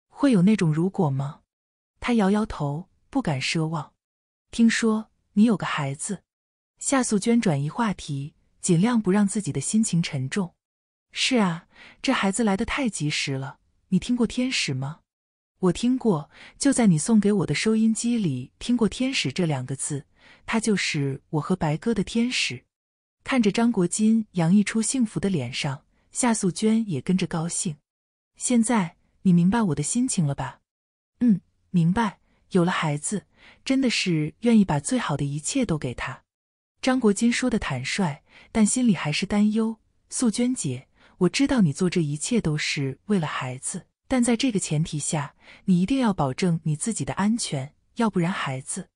会有那种如果吗？她摇摇头，不敢奢望。听说你有个孩子，夏素娟转移话题，尽量不让自己的心情沉重。是啊，这孩子来的太及时了。你听过天使吗？我听过，就在你送给我的收音机里听过“天使”这两个字。他就是我和白鸽的天使。看着张国金洋溢出幸福的脸上，夏素娟也跟着高兴。现在你明白我的心情了吧？嗯，明白。有了孩子，真的是愿意把最好的一切都给他。张国金说的坦率，但心里还是担忧。素娟姐。我知道你做这一切都是为了孩子，但在这个前提下，你一定要保证你自己的安全，要不然孩子。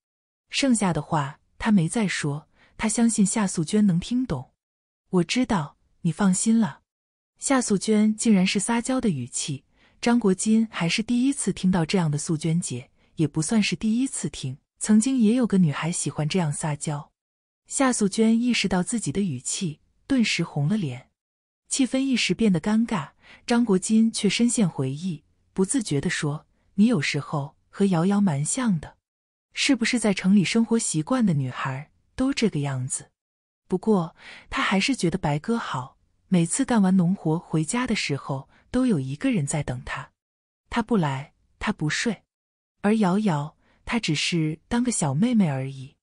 剩下的话，他没再说。他相信夏素娟能听懂。我知道，你放心了。夏素娟竟然是撒娇的语气，张国金还是第一次听到这样的素娟姐，也不算是第一次听，曾经也有个女孩喜欢这样撒娇。夏素娟意识到自己的语气，顿时红了脸。气氛一时变得尴尬，张国金却深陷回忆，不自觉地说：“你有时候和瑶瑶蛮像的，是不是在城里生活习惯的女孩都这个样子？”不过他还是觉得白哥好，每次干完农活回家的时候，都有一个人在等他。他不来，他不睡，而瑶瑶，她只是当个小妹妹而已。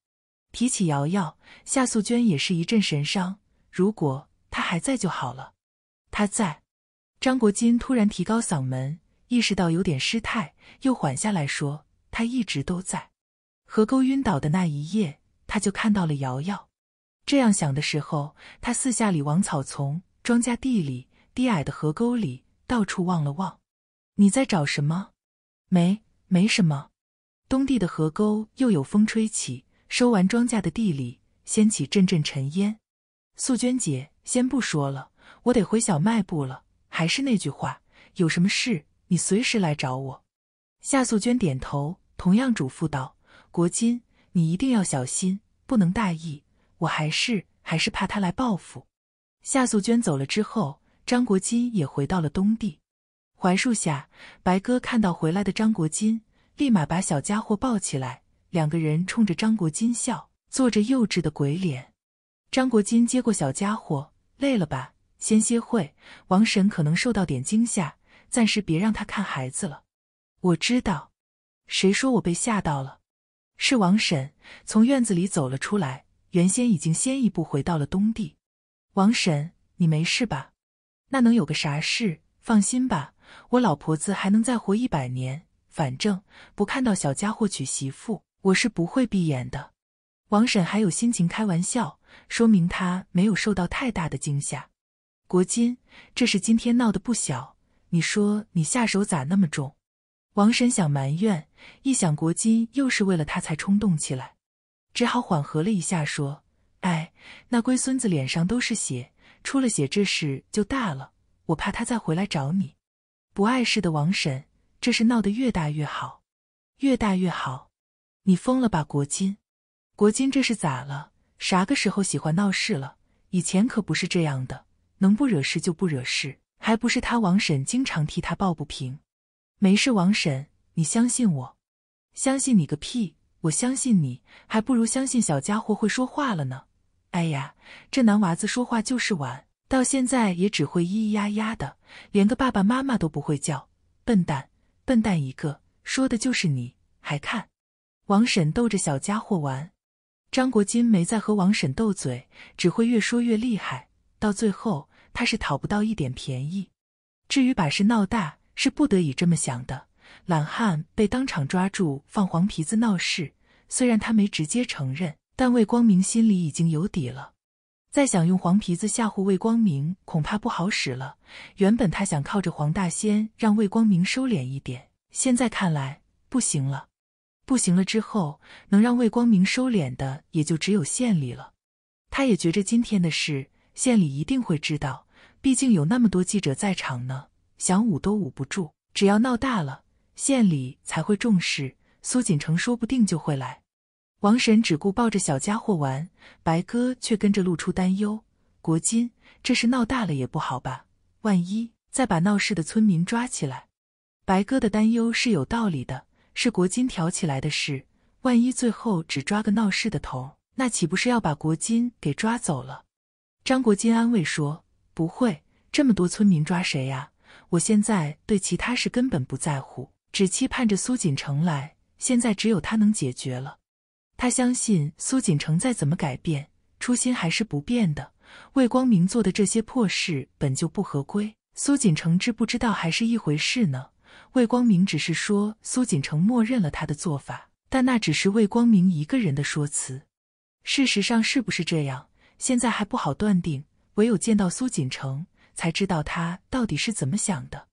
提起瑶瑶，夏素娟也是一阵神伤。如果她还在就好了。他在，张国金突然提高嗓门，意识到有点失态，又缓下来说：“他一直都在。河沟晕倒的那一夜，他就看到了瑶瑶。”这样想的时候，他四下里往草丛、庄稼地里、低矮的河沟里到处望了望。“你在找什么？没，没什么。”东地的河沟又有风吹起，收完庄稼的地里掀起阵阵尘烟。素娟姐，先不说了。我得回小卖部了。还是那句话，有什么事你随时来找我。夏素娟点头，同样嘱咐道：“国金，你一定要小心，不能大意。我还是还是怕他来报复。”夏素娟走了之后，张国金也回到了东地槐树下。白哥看到回来的张国金，立马把小家伙抱起来，两个人冲着张国金笑，做着幼稚的鬼脸。张国金接过小家伙，累了吧？先歇会，王婶可能受到点惊吓，暂时别让她看孩子了。我知道，谁说我被吓到了？是王婶从院子里走了出来，原先已经先一步回到了东地。王婶，你没事吧？那能有个啥事？放心吧，我老婆子还能再活一百年。反正不看到小家伙娶媳妇，我是不会闭眼的。王婶还有心情开玩笑，说明她没有受到太大的惊吓。国金，这事今天闹得不小，你说你下手咋那么重？王婶想埋怨，一想国金又是为了他才冲动起来，只好缓和了一下，说：“哎，那龟孙子脸上都是血，出了血这事就大了，我怕他再回来找你，不碍事的。”王婶，这事闹得越大越好，越大越好，你疯了吧？国金，国金这是咋了？啥个时候喜欢闹事了？以前可不是这样的。能不惹事就不惹事，还不是他王婶经常替他抱不平。没事，王婶，你相信我？相信你个屁！我相信你，还不如相信小家伙会说话了呢。哎呀，这男娃子说话就是晚，到现在也只会咿咿呀呀的，连个爸爸妈妈都不会叫。笨蛋，笨蛋一个，说的就是你！还看，王婶逗着小家伙玩。张国金没再和王婶斗嘴，只会越说越厉害，到最后。他是讨不到一点便宜，至于把事闹大，是不得已这么想的。懒汉被当场抓住放黄皮子闹事，虽然他没直接承认，但魏光明心里已经有底了。再想用黄皮子吓唬魏光明，恐怕不好使了。原本他想靠着黄大仙让魏光明收敛一点，现在看来不行了，不行了。之后能让魏光明收敛的，也就只有县里了。他也觉着今天的事。县里一定会知道，毕竟有那么多记者在场呢，想捂都捂不住。只要闹大了，县里才会重视。苏锦城说不定就会来。王婶只顾抱着小家伙玩，白哥却跟着露出担忧：“国金，这事闹大了也不好吧？万一再把闹事的村民抓起来……”白哥的担忧是有道理的，是国金挑起来的事。万一最后只抓个闹事的头，那岂不是要把国金给抓走了？张国金安慰说：“不会，这么多村民抓谁呀？我现在对其他事根本不在乎，只期盼着苏锦城来。现在只有他能解决了。他相信苏锦城再怎么改变，初心还是不变的。魏光明做的这些破事本就不合规，苏锦城知不知道还是一回事呢？魏光明只是说苏锦城默认了他的做法，但那只是魏光明一个人的说辞。事实上是不是这样？”现在还不好断定，唯有见到苏锦城，才知道他到底是怎么想的。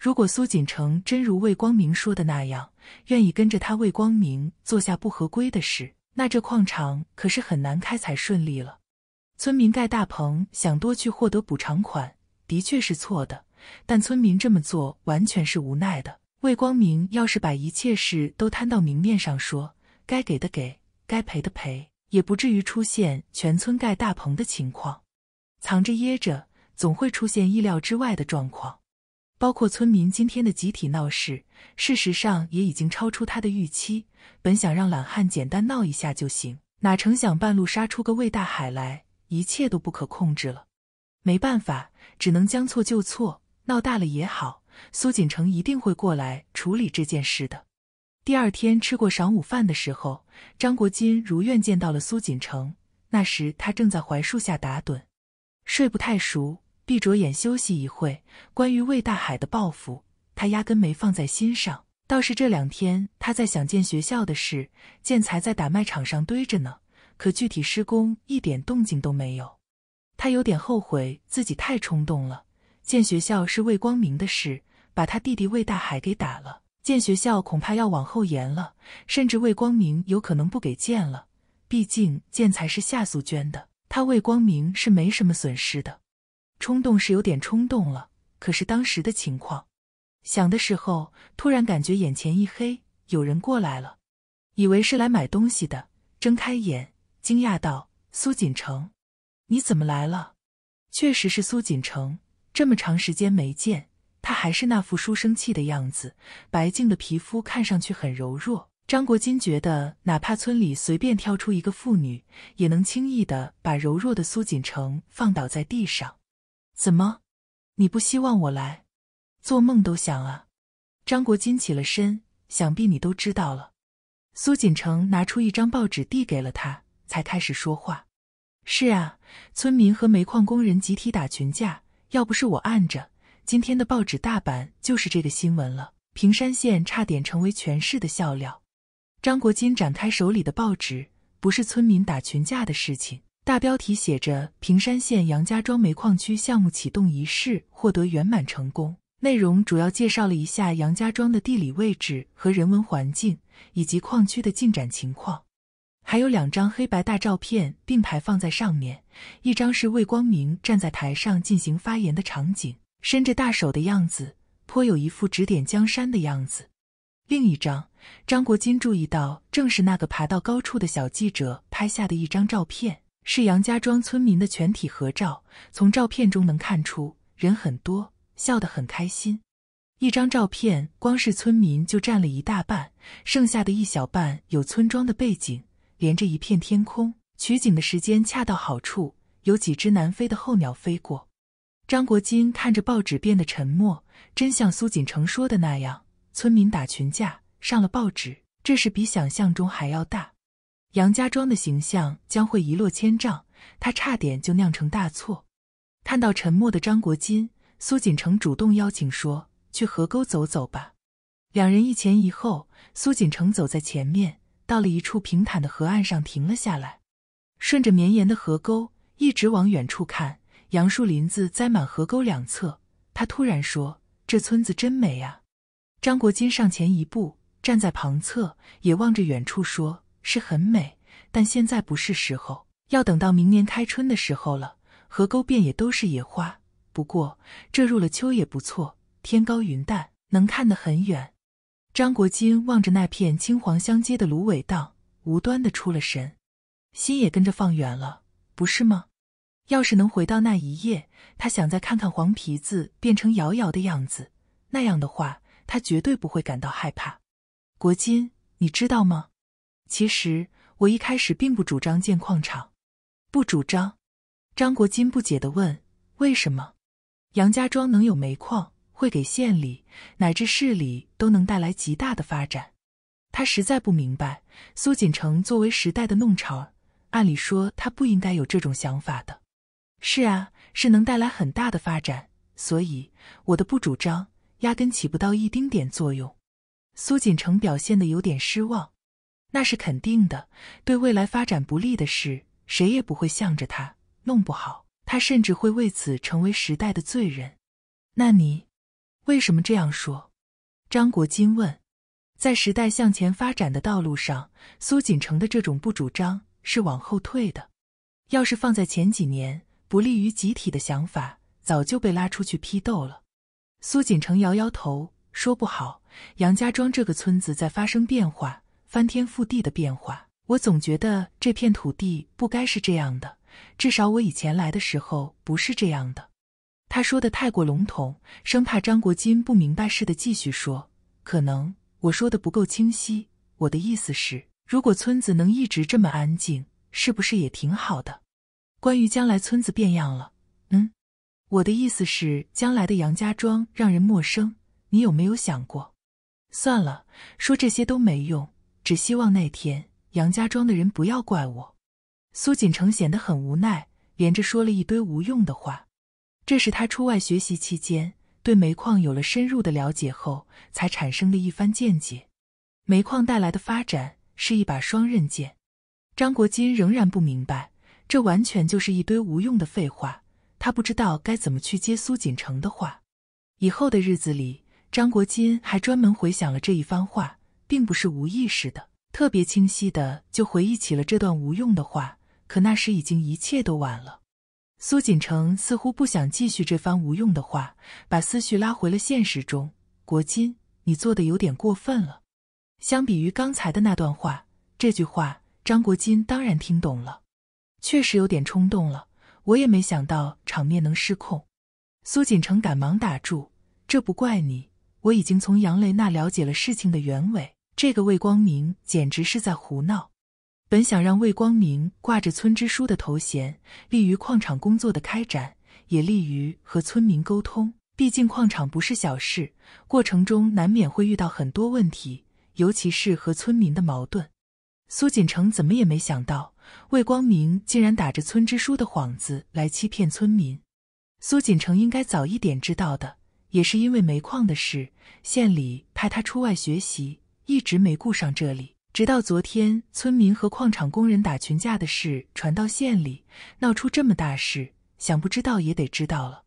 如果苏锦城真如魏光明说的那样，愿意跟着他魏光明做下不合规的事，那这矿场可是很难开采顺利了。村民盖大棚想多去获得补偿款，的确是错的，但村民这么做完全是无奈的。魏光明要是把一切事都摊到明面上说，该给的给，该赔的赔。也不至于出现全村盖大棚的情况，藏着掖着，总会出现意料之外的状况，包括村民今天的集体闹事。事实上也已经超出他的预期，本想让懒汉简单闹一下就行，哪成想半路杀出个魏大海来，一切都不可控制了。没办法，只能将错就错，闹大了也好。苏锦城一定会过来处理这件事的。第二天吃过晌午饭的时候，张国金如愿见到了苏锦城。那时他正在槐树下打盹，睡不太熟，闭着眼休息一会。关于魏大海的报复，他压根没放在心上。倒是这两天他在想建学校的事，建材在打卖场上堆着呢，可具体施工一点动静都没有。他有点后悔自己太冲动了，建学校是魏光明的事，把他弟弟魏大海给打了。建学校恐怕要往后延了，甚至魏光明有可能不给建了。毕竟建材是夏苏捐的，他魏光明是没什么损失的。冲动是有点冲动了，可是当时的情况。想的时候，突然感觉眼前一黑，有人过来了，以为是来买东西的。睁开眼，惊讶道：“苏锦城，你怎么来了？”确实是苏锦城，这么长时间没见。他还是那副书生气的样子，白净的皮肤看上去很柔弱。张国金觉得，哪怕村里随便挑出一个妇女，也能轻易的把柔弱的苏锦城放倒在地上。怎么，你不希望我来？做梦都想啊！张国金起了身，想必你都知道了。苏锦城拿出一张报纸递给了他，才开始说话。是啊，村民和煤矿工人集体打群架，要不是我按着。今天的报纸大版就是这个新闻了。平山县差点成为全市的笑料。张国金展开手里的报纸，不是村民打群架的事情。大标题写着“平山县杨家庄煤矿区项目启动仪式获得圆满成功”。内容主要介绍了一下杨家庄的地理位置和人文环境，以及矿区的进展情况。还有两张黑白大照片并排放在上面，一张是魏光明站在台上进行发言的场景。伸着大手的样子，颇有一副指点江山的样子。另一张，张国金注意到，正是那个爬到高处的小记者拍下的一张照片，是杨家庄村民的全体合照。从照片中能看出，人很多，笑得很开心。一张照片，光是村民就占了一大半，剩下的一小半有村庄的背景，连着一片天空。取景的时间恰到好处，有几只南飞的候鸟飞过。张国金看着报纸，变得沉默。真像苏锦成说的那样，村民打群架上了报纸，这事比想象中还要大。杨家庄的形象将会一落千丈，他差点就酿成大错。看到沉默的张国金，苏锦成主动邀请说：“去河沟走走吧。”两人一前一后，苏锦成走在前面，到了一处平坦的河岸上，停了下来，顺着绵延的河沟一直往远处看。杨树林子栽满河沟两侧，他突然说：“这村子真美啊！”张国金上前一步，站在旁侧，也望着远处说：“是很美，但现在不是时候，要等到明年开春的时候了，河沟遍野都是野花。不过这入了秋也不错，天高云淡，能看得很远。”张国金望着那片青黄相接的芦苇荡，无端的出了神，心也跟着放远了，不是吗？要是能回到那一夜，他想再看看黄皮子变成瑶瑶的样子，那样的话，他绝对不会感到害怕。国金，你知道吗？其实我一开始并不主张建矿场，不主张。张国金不解地问：“为什么？”杨家庄能有煤矿，会给县里乃至市里都能带来极大的发展。他实在不明白，苏锦城作为时代的弄潮儿，按理说他不应该有这种想法的。是啊，是能带来很大的发展，所以我的不主张压根起不到一丁点作用。苏锦成表现的有点失望，那是肯定的，对未来发展不利的事，谁也不会向着他，弄不好他甚至会为此成为时代的罪人。那你为什么这样说？张国金问，在时代向前发展的道路上，苏锦成的这种不主张是往后退的，要是放在前几年。不利于集体的想法早就被拉出去批斗了。苏锦成摇摇头，说：“不好。杨家庄这个村子在发生变化，翻天覆地的变化。我总觉得这片土地不该是这样的，至少我以前来的时候不是这样的。”他说的太过笼统，生怕张国金不明白似的，继续说：“可能我说的不够清晰。我的意思是，如果村子能一直这么安静，是不是也挺好的？”关于将来村子变样了，嗯，我的意思是，将来的杨家庄让人陌生。你有没有想过？算了，说这些都没用，只希望那天杨家庄的人不要怪我。苏锦成显得很无奈，连着说了一堆无用的话。这是他出外学习期间对煤矿有了深入的了解后才产生的一番见解。煤矿带来的发展是一把双刃剑。张国金仍然不明白。这完全就是一堆无用的废话，他不知道该怎么去接苏锦城的话。以后的日子里，张国金还专门回想了这一番话，并不是无意识的，特别清晰的就回忆起了这段无用的话。可那时已经一切都晚了。苏锦城似乎不想继续这番无用的话，把思绪拉回了现实。中，国金，你做的有点过分了。相比于刚才的那段话，这句话张国金当然听懂了。确实有点冲动了，我也没想到场面能失控。苏锦成赶忙打住，这不怪你。我已经从杨雷那了解了事情的原委，这个魏光明简直是在胡闹。本想让魏光明挂着村支书的头衔，利于矿场工作的开展，也利于和村民沟通。毕竟矿场不是小事，过程中难免会遇到很多问题，尤其是和村民的矛盾。苏锦成怎么也没想到。魏光明竟然打着村支书的幌子来欺骗村民，苏锦成应该早一点知道的。也是因为煤矿的事，县里派他出外学习，一直没顾上这里。直到昨天，村民和矿场工人打群架的事传到县里，闹出这么大事，想不知道也得知道了。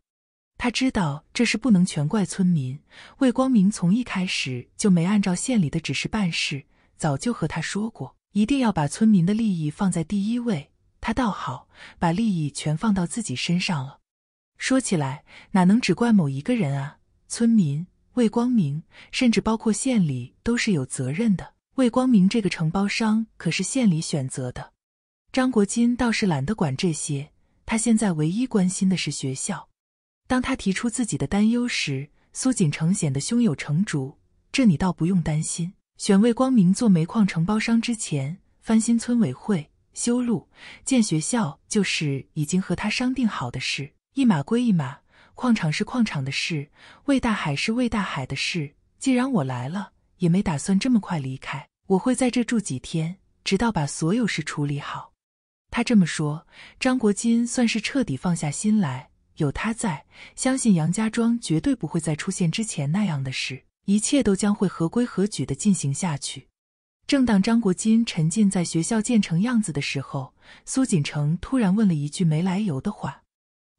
他知道这事不能全怪村民，魏光明从一开始就没按照县里的指示办事，早就和他说过。一定要把村民的利益放在第一位。他倒好，把利益全放到自己身上了。说起来，哪能只怪某一个人啊？村民魏光明，甚至包括县里，都是有责任的。魏光明这个承包商可是县里选择的。张国金倒是懒得管这些，他现在唯一关心的是学校。当他提出自己的担忧时，苏锦成显得胸有成竹。这你倒不用担心。选魏光明做煤矿承包商之前，翻新村委会、修路、建学校，就是已经和他商定好的事，一码归一码。矿场是矿场的事，魏大海是魏大海的事。既然我来了，也没打算这么快离开，我会在这住几天，直到把所有事处理好。他这么说，张国金算是彻底放下心来。有他在，相信杨家庄绝对不会再出现之前那样的事。一切都将会合规合矩的进行下去。正当张国金沉浸在学校建成样子的时候，苏锦成突然问了一句没来由的话：“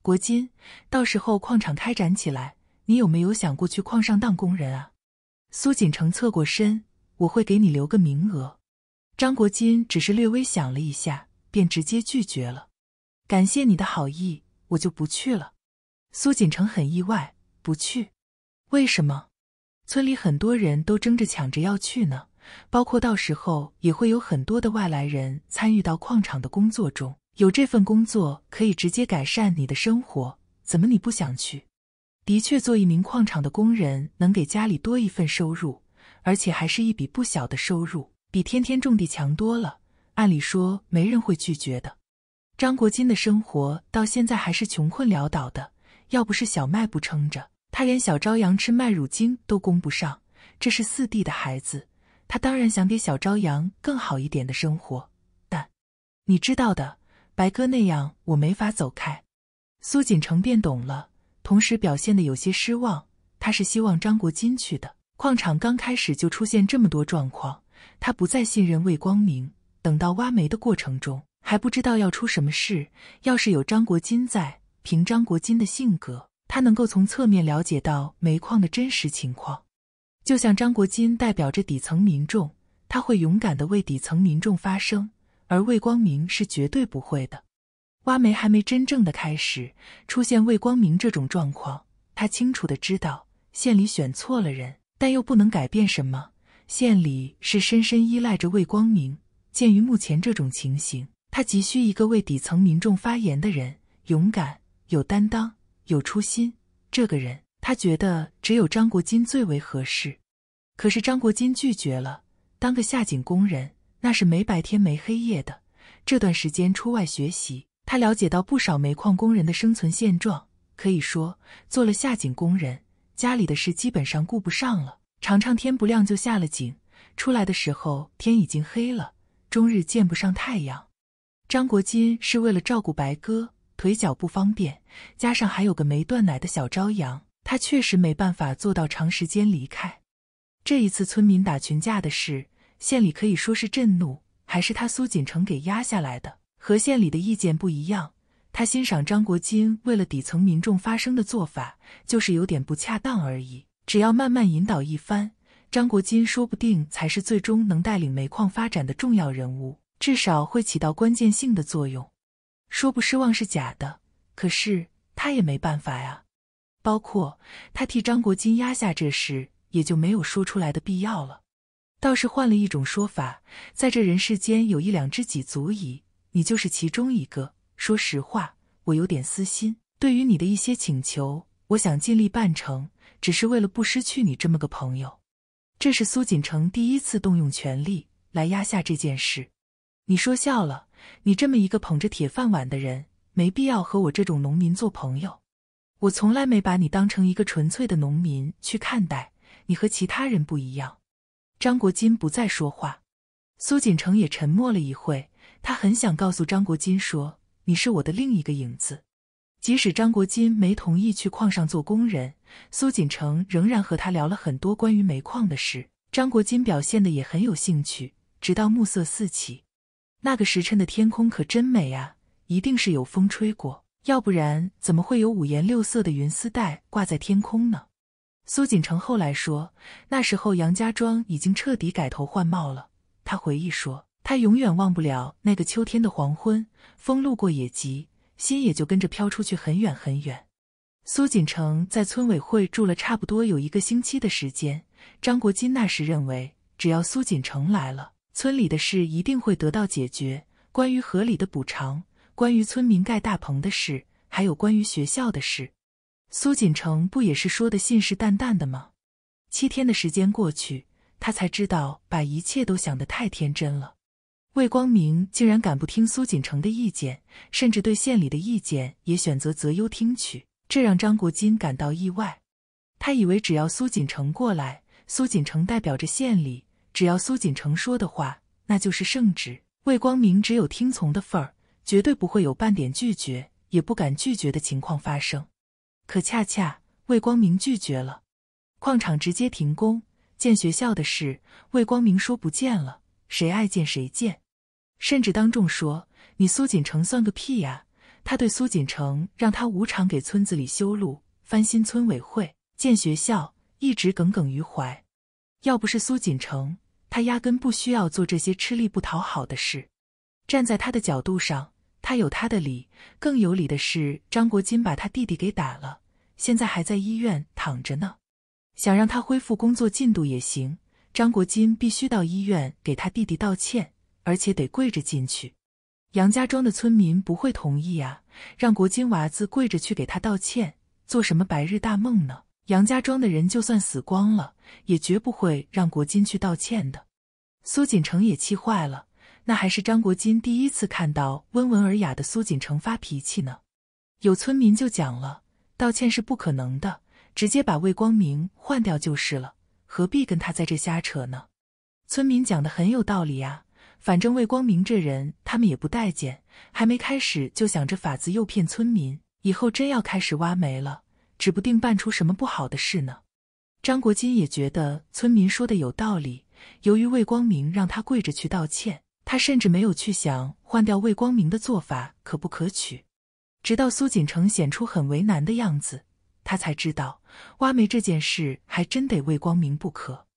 国金，到时候矿场开展起来，你有没有想过去矿上当工人啊？”苏锦成侧过身：“我会给你留个名额。”张国金只是略微想了一下，便直接拒绝了：“感谢你的好意，我就不去了。”苏锦成很意外：“不去？为什么？”村里很多人都争着抢着要去呢，包括到时候也会有很多的外来人参与到矿场的工作中。有这份工作可以直接改善你的生活，怎么你不想去？的确，做一名矿场的工人能给家里多一份收入，而且还是一笔不小的收入，比天天种地强多了。按理说，没人会拒绝的。张国金的生活到现在还是穷困潦倒的，要不是小卖部撑着。他连小朝阳吃麦乳精都供不上，这是四弟的孩子，他当然想给小朝阳更好一点的生活。但你知道的，白哥那样，我没法走开。苏锦城便懂了，同时表现的有些失望。他是希望张国金去的。矿场刚开始就出现这么多状况，他不再信任魏光明。等到挖煤的过程中，还不知道要出什么事。要是有张国金在，凭张国金的性格。他能够从侧面了解到煤矿的真实情况，就像张国金代表着底层民众，他会勇敢的为底层民众发声，而魏光明是绝对不会的。挖煤还没真正的开始，出现魏光明这种状况，他清楚的知道县里选错了人，但又不能改变什么。县里是深深依赖着魏光明，鉴于目前这种情形，他急需一个为底层民众发言的人，勇敢有担当。有初心这个人，他觉得只有张国金最为合适，可是张国金拒绝了。当个下井工人，那是没白天没黑夜的。这段时间出外学习，他了解到不少煤矿工人的生存现状。可以说，做了下井工人，家里的事基本上顾不上了。常常天不亮就下了井，出来的时候天已经黑了，终日见不上太阳。张国金是为了照顾白鸽。腿脚不方便，加上还有个没断奶的小朝阳，他确实没办法做到长时间离开。这一次村民打群架的事，县里可以说是震怒，还是他苏锦成给压下来的。和县里的意见不一样，他欣赏张国金为了底层民众发声的做法，就是有点不恰当而已。只要慢慢引导一番，张国金说不定才是最终能带领煤矿发展的重要人物，至少会起到关键性的作用。说不失望是假的，可是他也没办法呀。包括他替张国金压下这事，也就没有说出来的必要了。倒是换了一种说法，在这人世间有一两知己足矣，你就是其中一个。说实话，我有点私心，对于你的一些请求，我想尽力办成，只是为了不失去你这么个朋友。这是苏锦城第一次动用权力来压下这件事。你说笑了，你这么一个捧着铁饭碗的人，没必要和我这种农民做朋友。我从来没把你当成一个纯粹的农民去看待，你和其他人不一样。张国金不再说话，苏锦成也沉默了一会。他很想告诉张国金说：“你是我的另一个影子。”即使张国金没同意去矿上做工人，苏锦成仍然和他聊了很多关于煤矿的事。张国金表现的也很有兴趣，直到暮色四起。那个时辰的天空可真美啊！一定是有风吹过，要不然怎么会有五颜六色的云丝带挂在天空呢？苏锦城后来说，那时候杨家庄已经彻底改头换貌了。他回忆说，他永远忘不了那个秋天的黄昏，风路过野集，心也就跟着飘出去很远很远。苏锦城在村委会住了差不多有一个星期的时间。张国金那时认为，只要苏锦城来了。村里的事一定会得到解决，关于合理的补偿，关于村民盖大棚的事，还有关于学校的事，苏锦成不也是说的信誓旦旦的吗？七天的时间过去，他才知道把一切都想的太天真了。魏光明竟然敢不听苏锦成的意见，甚至对县里的意见也选择择优听取，这让张国金感到意外。他以为只要苏锦成过来，苏锦成代表着县里。只要苏锦成说的话，那就是圣旨。魏光明只有听从的份儿，绝对不会有半点拒绝，也不敢拒绝的情况发生。可恰恰魏光明拒绝了，矿场直接停工。建学校的事，魏光明说不见了，谁爱建谁建。甚至当众说：“你苏锦成算个屁呀！”他对苏锦成，让他无偿给村子里修路、翻新村委会、建学校，一直耿耿于怀。要不是苏锦成，他压根不需要做这些吃力不讨好的事。站在他的角度上，他有他的理，更有理的是张国金把他弟弟给打了，现在还在医院躺着呢。想让他恢复工作进度也行，张国金必须到医院给他弟弟道歉，而且得跪着进去。杨家庄的村民不会同意呀，让国金娃子跪着去给他道歉，做什么白日大梦呢？杨家庄的人就算死光了，也绝不会让国金去道歉的。苏锦成也气坏了，那还是张国金第一次看到温文尔雅的苏锦成发脾气呢。有村民就讲了，道歉是不可能的，直接把魏光明换掉就是了，何必跟他在这瞎扯呢？村民讲的很有道理呀，反正魏光明这人他们也不待见，还没开始就想着法子诱骗村民，以后真要开始挖煤了。指不定办出什么不好的事呢。张国金也觉得村民说的有道理。由于魏光明让他跪着去道歉，他甚至没有去想换掉魏光明的做法可不可取。直到苏锦成显出很为难的样子，他才知道挖煤这件事还真得魏光明不可。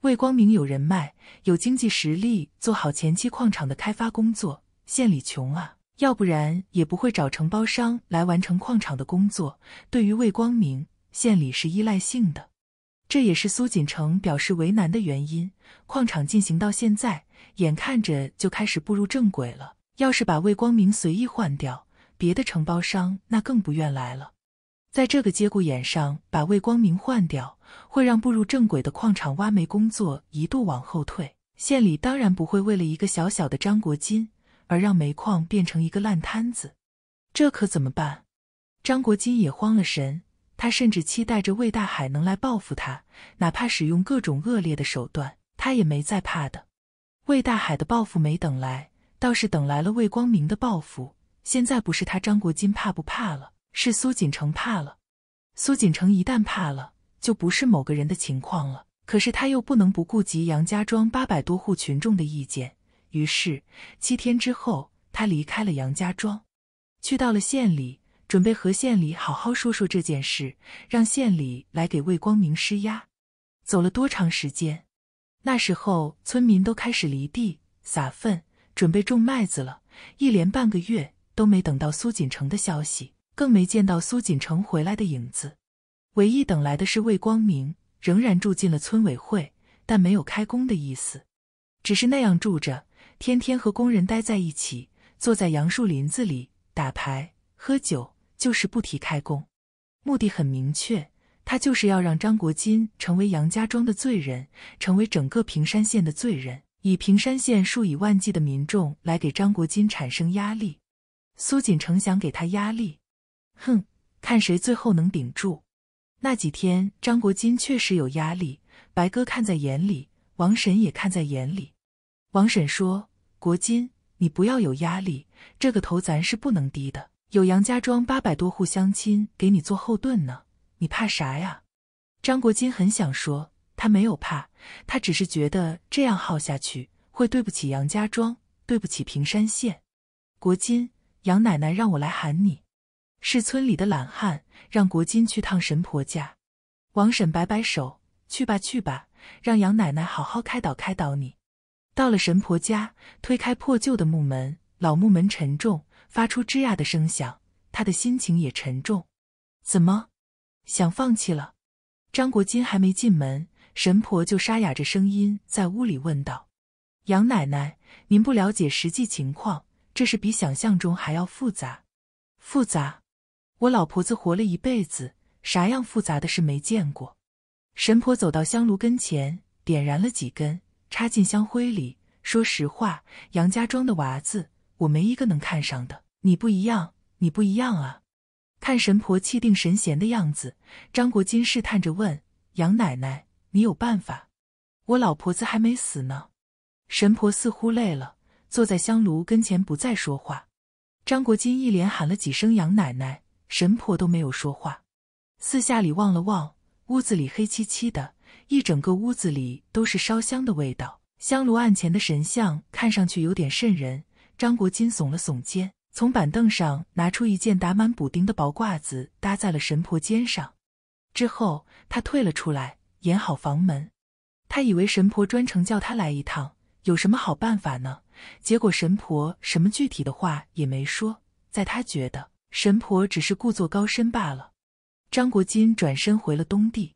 魏光明有人脉，有经济实力，做好前期矿场的开发工作。县里穷啊。要不然也不会找承包商来完成矿场的工作。对于魏光明，县里是依赖性的，这也是苏锦城表示为难的原因。矿场进行到现在，眼看着就开始步入正轨了。要是把魏光明随意换掉，别的承包商那更不愿来了。在这个节骨眼上把魏光明换掉，会让步入正轨的矿场挖煤工作一度往后退。县里当然不会为了一个小小的张国金。而让煤矿变成一个烂摊子，这可怎么办？张国金也慌了神，他甚至期待着魏大海能来报复他，哪怕使用各种恶劣的手段，他也没再怕的。魏大海的报复没等来，倒是等来了魏光明的报复。现在不是他张国金怕不怕了，是苏锦成怕了。苏锦成一旦怕了，就不是某个人的情况了。可是他又不能不顾及杨家庄八百多户群众的意见。于是，七天之后，他离开了杨家庄，去到了县里，准备和县里好好说说这件事，让县里来给魏光明施压。走了多长时间？那时候，村民都开始犁地、撒粪，准备种麦子了。一连半个月都没等到苏锦城的消息，更没见到苏锦城回来的影子。唯一等来的是魏光明仍然住进了村委会，但没有开工的意思，只是那样住着。天天和工人待在一起，坐在杨树林子里打牌喝酒，就是不提开工。目的很明确，他就是要让张国金成为杨家庄的罪人，成为整个平山县的罪人，以平山县数以万计的民众来给张国金产生压力。苏锦成想给他压力，哼，看谁最后能顶住。那几天张国金确实有压力，白哥看在眼里，王婶也看在眼里。王婶说：“国金，你不要有压力，这个头咱是不能低的。有杨家庄八百多户乡亲给你做后盾呢，你怕啥呀？”张国金很想说，他没有怕，他只是觉得这样耗下去会对不起杨家庄，对不起平山县。国金，杨奶奶让我来喊你，是村里的懒汉，让国金去趟神婆家。王婶摆摆手：“去吧，去吧，让杨奶奶好好开导开导你。”到了神婆家，推开破旧的木门，老木门沉重，发出吱呀的声响。他的心情也沉重。怎么，想放弃了？张国金还没进门，神婆就沙哑着声音在屋里问道：“杨奶奶，您不了解实际情况，这事比想象中还要复杂。复杂？我老婆子活了一辈子，啥样复杂的事没见过。”神婆走到香炉跟前，点燃了几根。插进香灰里。说实话，杨家庄的娃子我没一个能看上的。你不一样，你不一样啊！看神婆气定神闲的样子，张国金试探着问：“杨奶奶，你有办法？我老婆子还没死呢。”神婆似乎累了，坐在香炉跟前不再说话。张国金一连喊了几声“杨奶奶”，神婆都没有说话。四下里望了望，屋子里黑漆漆的。一整个屋子里都是烧香的味道，香炉案前的神像看上去有点瘆人。张国金耸了耸肩，从板凳上拿出一件打满补丁的薄褂子，搭在了神婆肩上。之后，他退了出来，掩好房门。他以为神婆专程叫他来一趟，有什么好办法呢？结果神婆什么具体的话也没说，在他觉得，神婆只是故作高深罢了。张国金转身回了东地。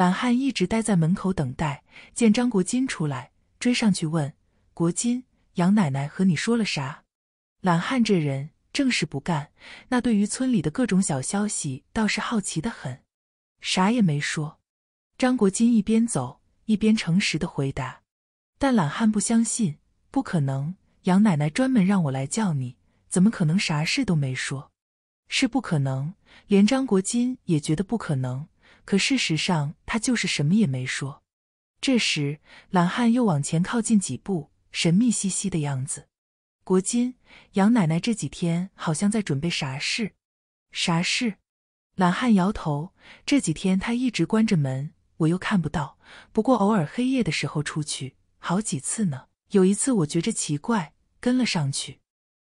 懒汉一直待在门口等待，见张国金出来，追上去问：“国金，杨奶奶和你说了啥？”懒汉这人正事不干，那对于村里的各种小消息倒是好奇的很。啥也没说。张国金一边走一边诚实的回答，但懒汉不相信，不可能。杨奶奶专门让我来叫你，怎么可能啥事都没说？是不可能。连张国金也觉得不可能。可事实上，他就是什么也没说。这时，懒汉又往前靠近几步，神秘兮兮的样子。国金，杨奶奶这几天好像在准备啥事？啥事？懒汉摇头。这几天他一直关着门，我又看不到。不过偶尔黑夜的时候出去好几次呢。有一次我觉着奇怪，跟了上去。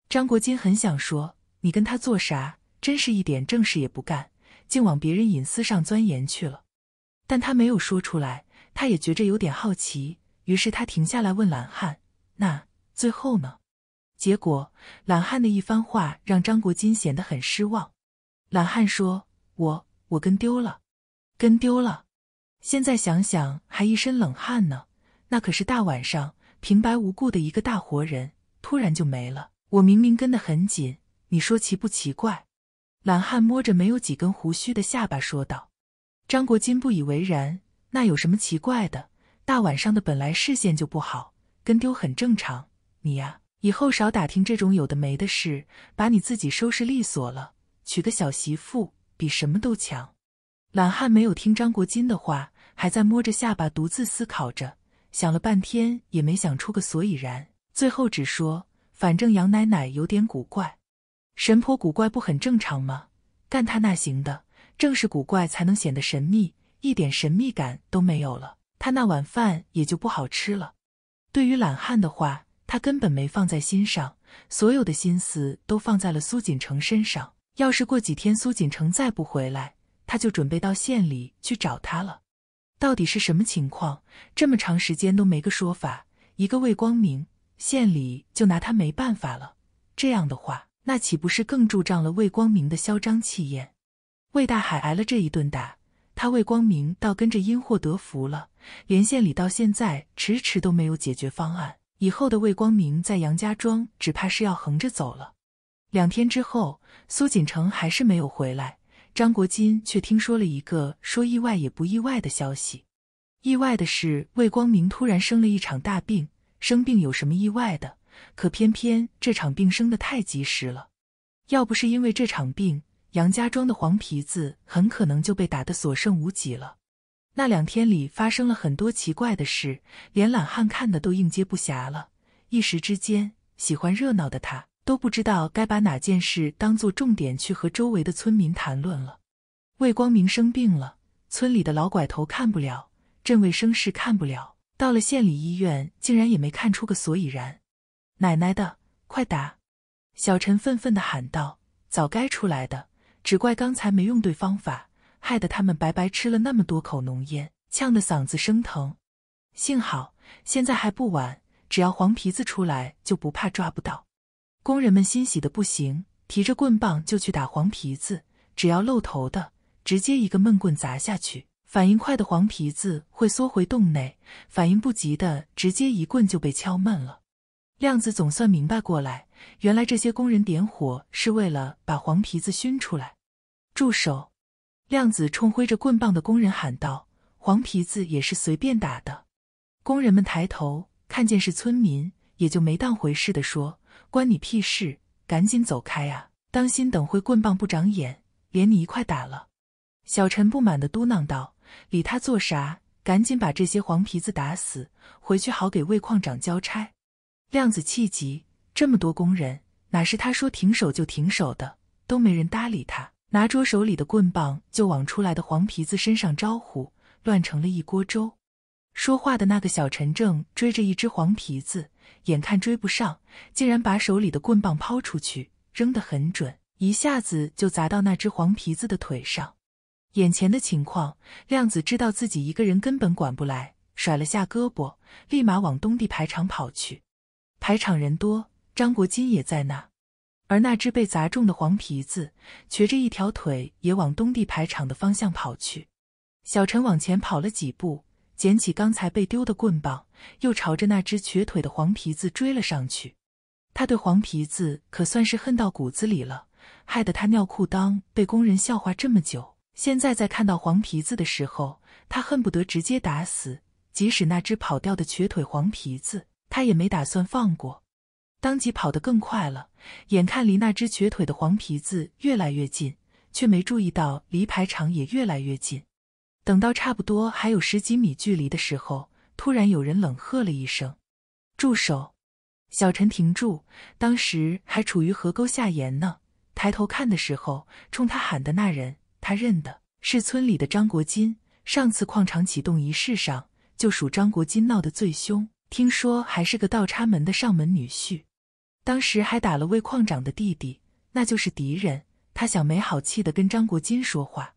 张国金很想说：“你跟他做啥？真是一点正事也不干。”竟往别人隐私上钻研去了，但他没有说出来。他也觉着有点好奇，于是他停下来问懒汉：“那最后呢？”结果懒汉的一番话让张国金显得很失望。懒汉说：“我我跟丢了，跟丢了。现在想想还一身冷汗呢。那可是大晚上，平白无故的一个大活人突然就没了。我明明跟得很紧，你说奇不奇怪？”懒汉摸着没有几根胡须的下巴说道：“张国金不以为然，那有什么奇怪的？大晚上的，本来视线就不好，跟丢很正常。你呀，以后少打听这种有的没的事，把你自己收拾利索了，娶个小媳妇比什么都强。”懒汉没有听张国金的话，还在摸着下巴独自思考着，想了半天也没想出个所以然，最后只说：“反正杨奶奶有点古怪。”神婆古怪不很正常吗？干他那行的，正是古怪才能显得神秘，一点神秘感都没有了，他那碗饭也就不好吃了。对于懒汉的话，他根本没放在心上，所有的心思都放在了苏锦城身上。要是过几天苏锦城再不回来，他就准备到县里去找他了。到底是什么情况？这么长时间都没个说法，一个魏光明，县里就拿他没办法了。这样的话。那岂不是更助长了魏光明的嚣张气焰？魏大海挨了这一顿打，他魏光明倒跟着因祸得福了。连县里到现在迟迟都没有解决方案，以后的魏光明在杨家庄只怕是要横着走了。两天之后，苏锦城还是没有回来，张国金却听说了一个说意外也不意外的消息：意外的是魏光明突然生了一场大病。生病有什么意外的？可偏偏这场病生的太及时了，要不是因为这场病，杨家庄的黄皮子很可能就被打的所剩无几了。那两天里发生了很多奇怪的事，连懒汉看的都应接不暇了。一时之间，喜欢热闹的他都不知道该把哪件事当做重点去和周围的村民谈论了。魏光明生病了，村里的老拐头看不了，镇卫生室看不了，到了县里医院，竟然也没看出个所以然。奶奶的，快打！小陈愤愤的喊道：“早该出来的，只怪刚才没用对方法，害得他们白白吃了那么多口浓烟，呛得嗓子生疼。幸好现在还不晚，只要黄皮子出来，就不怕抓不到。”工人们欣喜的不行，提着棍棒就去打黄皮子。只要露头的，直接一个闷棍砸下去。反应快的黄皮子会缩回洞内，反应不及的，直接一棍就被敲闷了。亮子总算明白过来，原来这些工人点火是为了把黄皮子熏出来。住手！亮子冲挥着棍棒的工人喊道：“黄皮子也是随便打的。”工人们抬头看见是村民，也就没当回事的说：“关你屁事！赶紧走开啊，当心等会棍棒不长眼，连你一块打了。”小陈不满的嘟囔道：“理他做啥？赶紧把这些黄皮子打死，回去好给魏矿长交差。”亮子气急，这么多工人哪是他说停手就停手的？都没人搭理他，拿着手里的棍棒就往出来的黄皮子身上招呼，乱成了一锅粥。说话的那个小陈正追着一只黄皮子，眼看追不上，竟然把手里的棍棒抛出去，扔得很准，一下子就砸到那只黄皮子的腿上。眼前的情况，亮子知道自己一个人根本管不来，甩了下胳膊，立马往东地排场跑去。排场人多，张国金也在那。而那只被砸中的黄皮子，瘸着一条腿，也往东地排场的方向跑去。小陈往前跑了几步，捡起刚才被丢的棍棒，又朝着那只瘸腿的黄皮子追了上去。他对黄皮子可算是恨到骨子里了，害得他尿裤裆，被工人笑话这么久。现在在看到黄皮子的时候，他恨不得直接打死，即使那只跑掉的瘸腿黄皮子。他也没打算放过，当即跑得更快了。眼看离那只瘸腿的黄皮子越来越近，却没注意到离排场也越来越近。等到差不多还有十几米距离的时候，突然有人冷喝了一声：“住手！”小陈停住。当时还处于河沟下沿呢。抬头看的时候，冲他喊的那人，他认得，是村里的张国金。上次矿场启动仪式上，就属张国金闹得最凶。听说还是个倒插门的上门女婿，当时还打了魏矿长的弟弟，那就是敌人。他想没好气的跟张国金说话，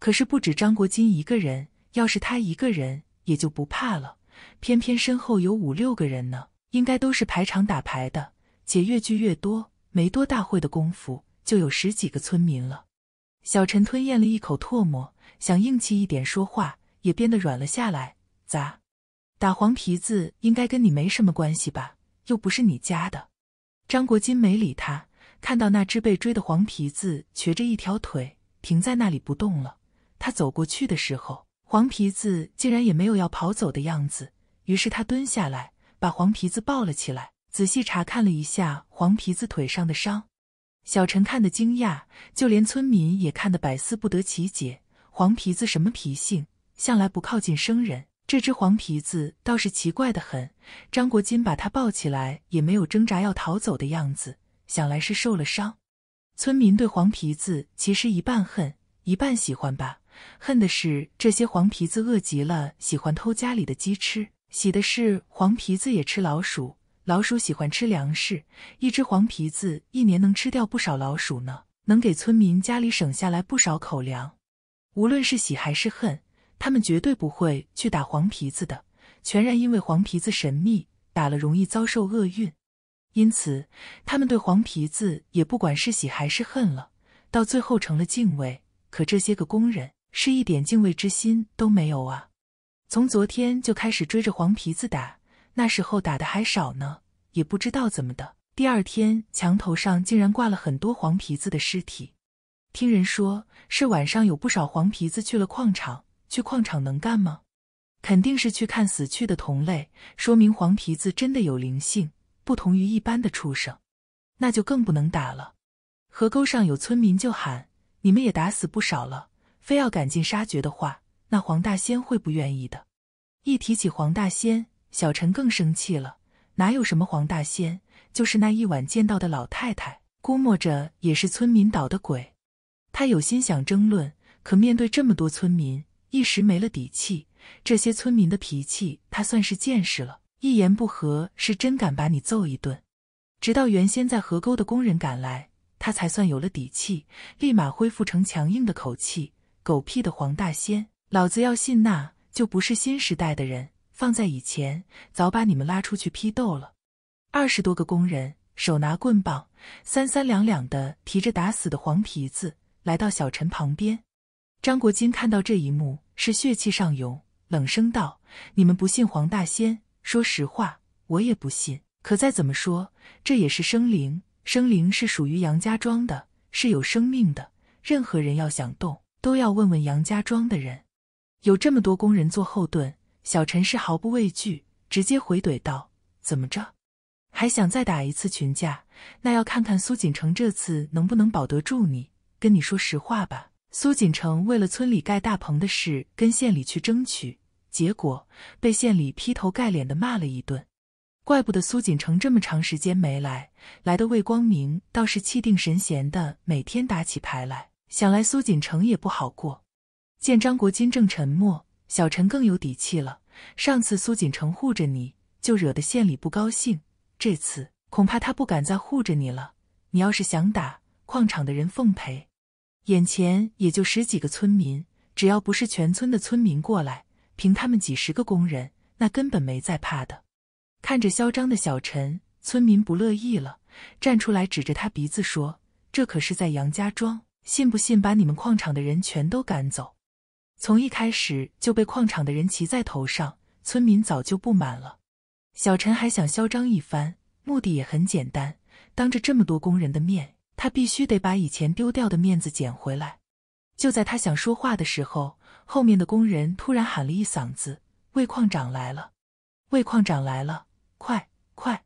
可是不止张国金一个人，要是他一个人也就不怕了，偏偏身后有五六个人呢，应该都是排场打牌的，且越聚越多，没多大会的功夫就有十几个村民了。小陈吞咽了一口唾沫，想硬气一点说话，也变得软了下来。咋？打黄皮子应该跟你没什么关系吧？又不是你家的。张国金没理他，看到那只被追的黄皮子瘸着一条腿停在那里不动了。他走过去的时候，黄皮子竟然也没有要跑走的样子。于是他蹲下来，把黄皮子抱了起来，仔细查看了一下黄皮子腿上的伤。小陈看得惊讶，就连村民也看得百思不得其解：黄皮子什么脾性？向来不靠近生人。这只黄皮子倒是奇怪的很，张国金把它抱起来也没有挣扎要逃走的样子，想来是受了伤。村民对黄皮子其实一半恨一半喜欢吧，恨的是这些黄皮子饿极了喜欢偷家里的鸡吃，喜的是黄皮子也吃老鼠，老鼠喜欢吃粮食，一只黄皮子一年能吃掉不少老鼠呢，能给村民家里省下来不少口粮。无论是喜还是恨。他们绝对不会去打黄皮子的，全然因为黄皮子神秘，打了容易遭受厄运，因此他们对黄皮子也不管是喜还是恨了，到最后成了敬畏。可这些个工人是一点敬畏之心都没有啊！从昨天就开始追着黄皮子打，那时候打的还少呢，也不知道怎么的，第二天墙头上竟然挂了很多黄皮子的尸体。听人说是晚上有不少黄皮子去了矿场。去矿场能干吗？肯定是去看死去的同类。说明黄皮子真的有灵性，不同于一般的畜生，那就更不能打了。河沟上有村民就喊：“你们也打死不少了，非要赶尽杀绝的话，那黄大仙会不愿意的。”一提起黄大仙，小陈更生气了：“哪有什么黄大仙？就是那一晚见到的老太太，估摸着也是村民捣的鬼。”他有心想争论，可面对这么多村民。一时没了底气，这些村民的脾气他算是见识了。一言不合是真敢把你揍一顿。直到原先在河沟的工人赶来，他才算有了底气，立马恢复成强硬的口气：“狗屁的黄大仙，老子要信那就不是新时代的人。放在以前，早把你们拉出去批斗了。”二十多个工人手拿棍棒，三三两两的提着打死的黄皮子，来到小陈旁边。张国金看到这一幕，是血气上涌，冷声道：“你们不信黄大仙，说实话，我也不信。可再怎么说，这也是生灵，生灵是属于杨家庄的，是有生命的。任何人要想动，都要问问杨家庄的人。有这么多工人做后盾，小陈是毫不畏惧，直接回怼道：‘怎么着？还想再打一次群架？那要看看苏锦城这次能不能保得住你。跟你说实话吧。’苏锦成为了村里盖大棚的事跟县里去争取，结果被县里劈头盖脸的骂了一顿。怪不得苏锦成这么长时间没来，来的魏光明倒是气定神闲的，每天打起牌来。想来苏锦成也不好过。见张国金正沉默，小陈更有底气了。上次苏锦成护着你就惹得县里不高兴，这次恐怕他不敢再护着你了。你要是想打，矿场的人奉陪。眼前也就十几个村民，只要不是全村的村民过来，凭他们几十个工人，那根本没在怕的。看着嚣张的小陈，村民不乐意了，站出来指着他鼻子说：“这可是在杨家庄，信不信把你们矿场的人全都赶走？”从一开始就被矿场的人骑在头上，村民早就不满了。小陈还想嚣张一番，目的也很简单，当着这么多工人的面。他必须得把以前丢掉的面子捡回来。就在他想说话的时候，后面的工人突然喊了一嗓子：“魏矿长来了！魏矿长来了！快快！”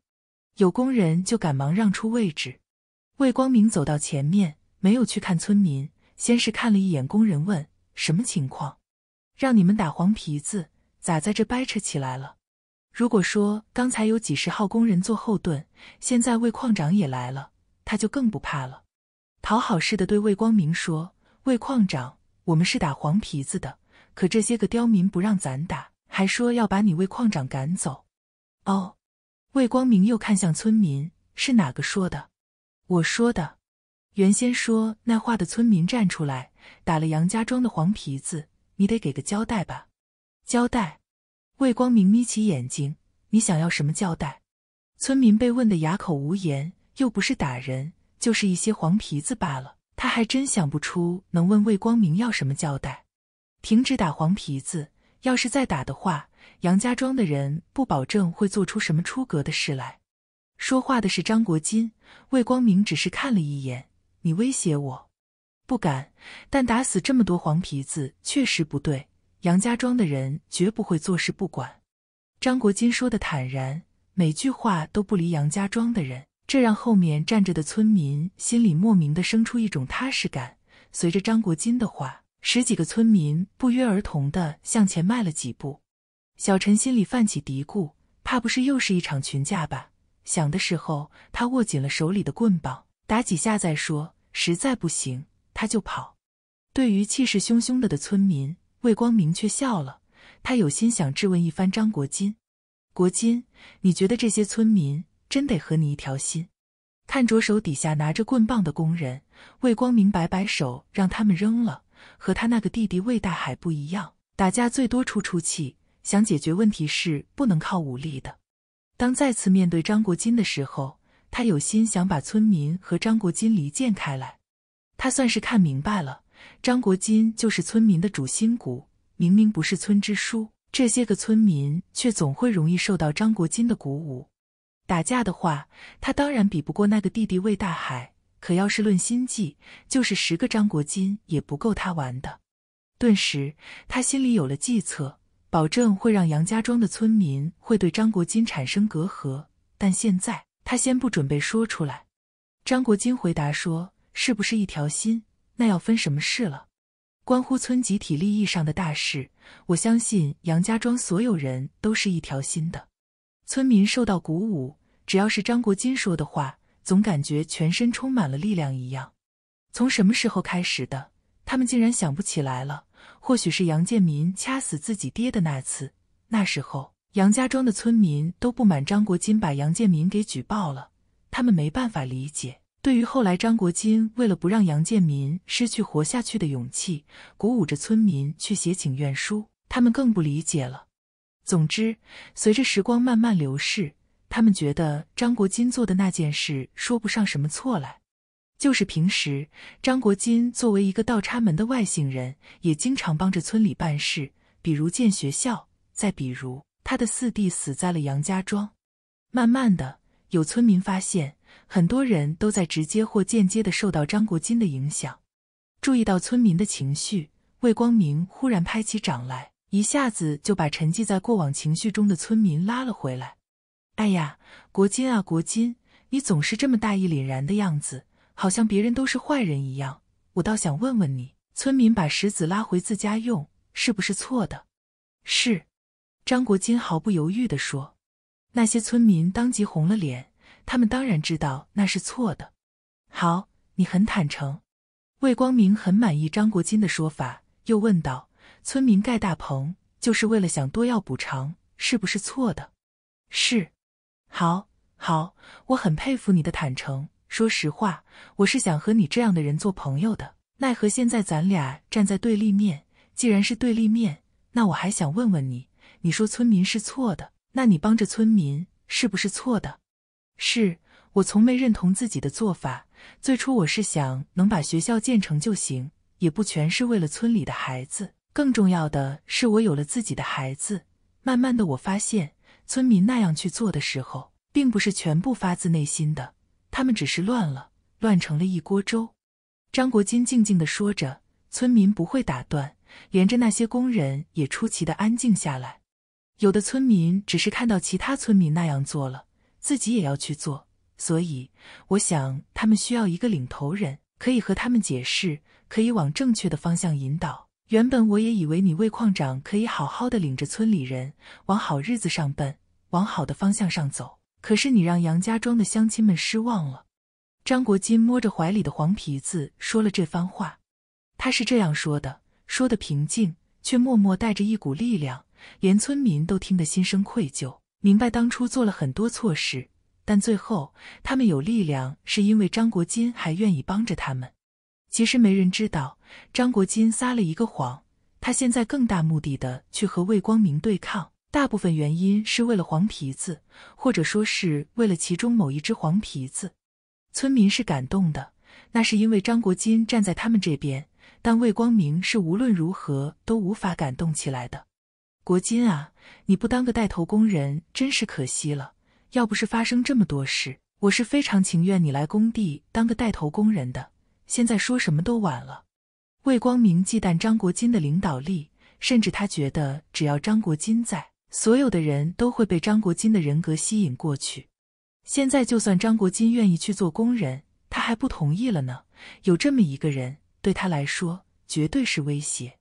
有工人就赶忙让出位置。魏光明走到前面，没有去看村民，先是看了一眼工人，问：“什么情况？让你们打黄皮子，咋在这掰扯起来了？”如果说刚才有几十号工人做后盾，现在魏矿长也来了。他就更不怕了，讨好似的对魏光明说：“魏矿长，我们是打黄皮子的，可这些个刁民不让咱打，还说要把你魏矿长赶走。”哦，魏光明又看向村民：“是哪个说的？”“我说的。”原先说那话的村民站出来：“打了杨家庄的黄皮子，你得给个交代吧？”“交代。”魏光明眯起眼睛：“你想要什么交代？”村民被问得哑口无言。又不是打人，就是一些黄皮子罢了。他还真想不出能问魏光明要什么交代。停止打黄皮子，要是再打的话，杨家庄的人不保证会做出什么出格的事来。说话的是张国金，魏光明只是看了一眼。你威胁我？不敢。但打死这么多黄皮子确实不对，杨家庄的人绝不会坐视不管。张国金说的坦然，每句话都不离杨家庄的人。这让后面站着的村民心里莫名的生出一种踏实感。随着张国金的话，十几个村民不约而同的向前迈了几步。小陈心里泛起嘀咕，怕不是又是一场群架吧？想的时候，他握紧了手里的棍棒，打几下再说，实在不行他就跑。对于气势汹汹的的村民，魏光明却笑了。他有心想质问一番张国金：“国金，你觉得这些村民？”真得和你一条心。看着手底下拿着棍棒的工人，魏光明摆摆手，让他们扔了。和他那个弟弟魏大海不一样，打架最多出出气，想解决问题是不能靠武力的。当再次面对张国金的时候，他有心想把村民和张国金离间开来。他算是看明白了，张国金就是村民的主心骨。明明不是村支书，这些个村民却总会容易受到张国金的鼓舞。打架的话，他当然比不过那个弟弟魏大海。可要是论心计，就是十个张国金也不够他玩的。顿时，他心里有了计策，保证会让杨家庄的村民会对张国金产生隔阂。但现在，他先不准备说出来。张国金回答说：“是不是一条心？那要分什么事了？关乎村集体利益上的大事，我相信杨家庄所有人都是一条心的。”村民受到鼓舞。只要是张国金说的话，总感觉全身充满了力量一样。从什么时候开始的？他们竟然想不起来了。或许是杨建民掐死自己爹的那次，那时候杨家庄的村民都不满张国金把杨建民给举报了，他们没办法理解。对于后来张国金为了不让杨建民失去活下去的勇气，鼓舞着村民去写请愿书，他们更不理解了。总之，随着时光慢慢流逝。他们觉得张国金做的那件事说不上什么错来，就是平时张国金作为一个倒插门的外姓人，也经常帮着村里办事，比如建学校，再比如他的四弟死在了杨家庄。慢慢的，有村民发现，很多人都在直接或间接的受到张国金的影响。注意到村民的情绪，魏光明忽然拍起掌来，一下子就把沉寂在过往情绪中的村民拉了回来。哎呀，国金啊，国金，你总是这么大义凛然的样子，好像别人都是坏人一样。我倒想问问你，村民把石子拉回自家用，是不是错的？是。张国金毫不犹豫的说。那些村民当即红了脸，他们当然知道那是错的。好，你很坦诚。魏光明很满意张国金的说法，又问道：村民盖大棚就是为了想多要补偿，是不是错的？是。好好，我很佩服你的坦诚。说实话，我是想和你这样的人做朋友的。奈何现在咱俩站在对立面。既然是对立面，那我还想问问你：你说村民是错的，那你帮着村民是不是错的？是我从没认同自己的做法。最初我是想能把学校建成就行，也不全是为了村里的孩子。更重要的是，我有了自己的孩子。慢慢的，我发现。村民那样去做的时候，并不是全部发自内心的，他们只是乱了，乱成了一锅粥。张国金静静地说着，村民不会打断，连着那些工人也出奇的安静下来。有的村民只是看到其他村民那样做了，自己也要去做，所以我想他们需要一个领头人，可以和他们解释，可以往正确的方向引导。原本我也以为你魏矿长可以好好的领着村里人往好日子上奔，往好的方向上走。可是你让杨家庄的乡亲们失望了。张国金摸着怀里的黄皮子，说了这番话。他是这样说的，说的平静，却默默带着一股力量，连村民都听得心生愧疚，明白当初做了很多错事，但最后他们有力量，是因为张国金还愿意帮着他们。其实没人知道。张国金撒了一个谎，他现在更大目的的去和魏光明对抗，大部分原因是为了黄皮子，或者说是为了其中某一只黄皮子。村民是感动的，那是因为张国金站在他们这边，但魏光明是无论如何都无法感动起来的。国金啊，你不当个带头工人真是可惜了。要不是发生这么多事，我是非常情愿你来工地当个带头工人的。现在说什么都晚了。魏光明忌惮张国金的领导力，甚至他觉得，只要张国金在，所有的人都会被张国金的人格吸引过去。现在，就算张国金愿意去做工人，他还不同意了呢。有这么一个人，对他来说绝对是威胁，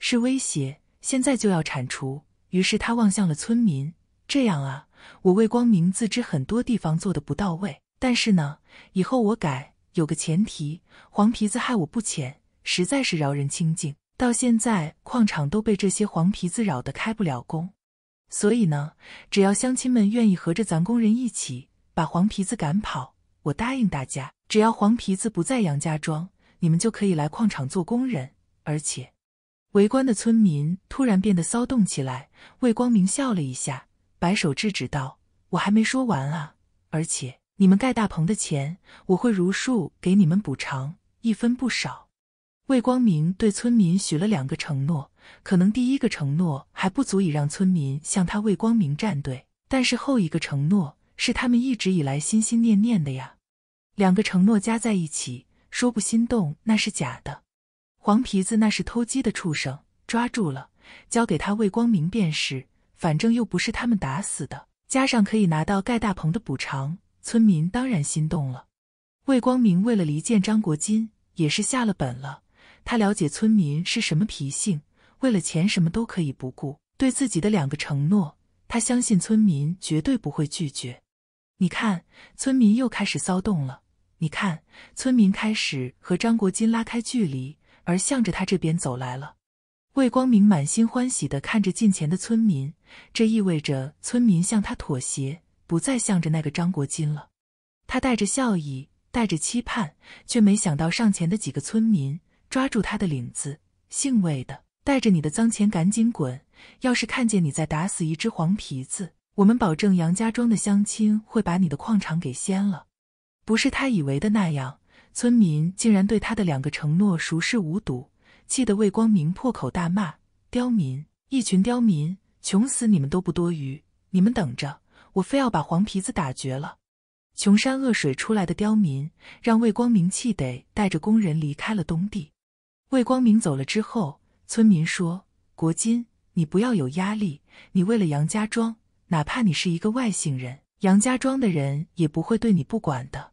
是威胁。现在就要铲除。于是他望向了村民：“这样啊，我魏光明自知很多地方做的不到位，但是呢，以后我改，有个前提：黄皮子害我不浅。”实在是扰人清净，到现在矿场都被这些黄皮子扰得开不了工。所以呢，只要乡亲们愿意和着咱工人一起把黄皮子赶跑，我答应大家，只要黄皮子不在杨家庄，你们就可以来矿场做工人。而且，围观的村民突然变得骚动起来。魏光明笑了一下，摆手制止道：“我还没说完啊！而且，你们盖大棚的钱，我会如数给你们补偿，一分不少。”魏光明对村民许了两个承诺，可能第一个承诺还不足以让村民向他魏光明站队，但是后一个承诺是他们一直以来心心念念的呀。两个承诺加在一起，说不心动那是假的。黄皮子那是偷鸡的畜生，抓住了交给他魏光明便是，反正又不是他们打死的，加上可以拿到盖大棚的补偿，村民当然心动了。魏光明为了离间张国金，也是下了本了。他了解村民是什么脾性，为了钱什么都可以不顾。对自己的两个承诺，他相信村民绝对不会拒绝。你看，村民又开始骚动了。你看，村民开始和张国金拉开距离，而向着他这边走来了。魏光明满心欢喜地看着近前的村民，这意味着村民向他妥协，不再向着那个张国金了。他带着笑意，带着期盼，却没想到上前的几个村民。抓住他的领子，姓魏的，带着你的脏钱赶紧滚！要是看见你在打死一只黄皮子，我们保证杨家庄的乡亲会把你的矿场给掀了。不是他以为的那样，村民竟然对他的两个承诺熟视无睹，气得魏光明破口大骂：“刁民，一群刁民，穷死你们都不多余！你们等着，我非要把黄皮子打绝了！”穷山恶水出来的刁民，让魏光明气得带着工人离开了东地。魏光明走了之后，村民说：“国金，你不要有压力，你为了杨家庄，哪怕你是一个外姓人，杨家庄的人也不会对你不管的。”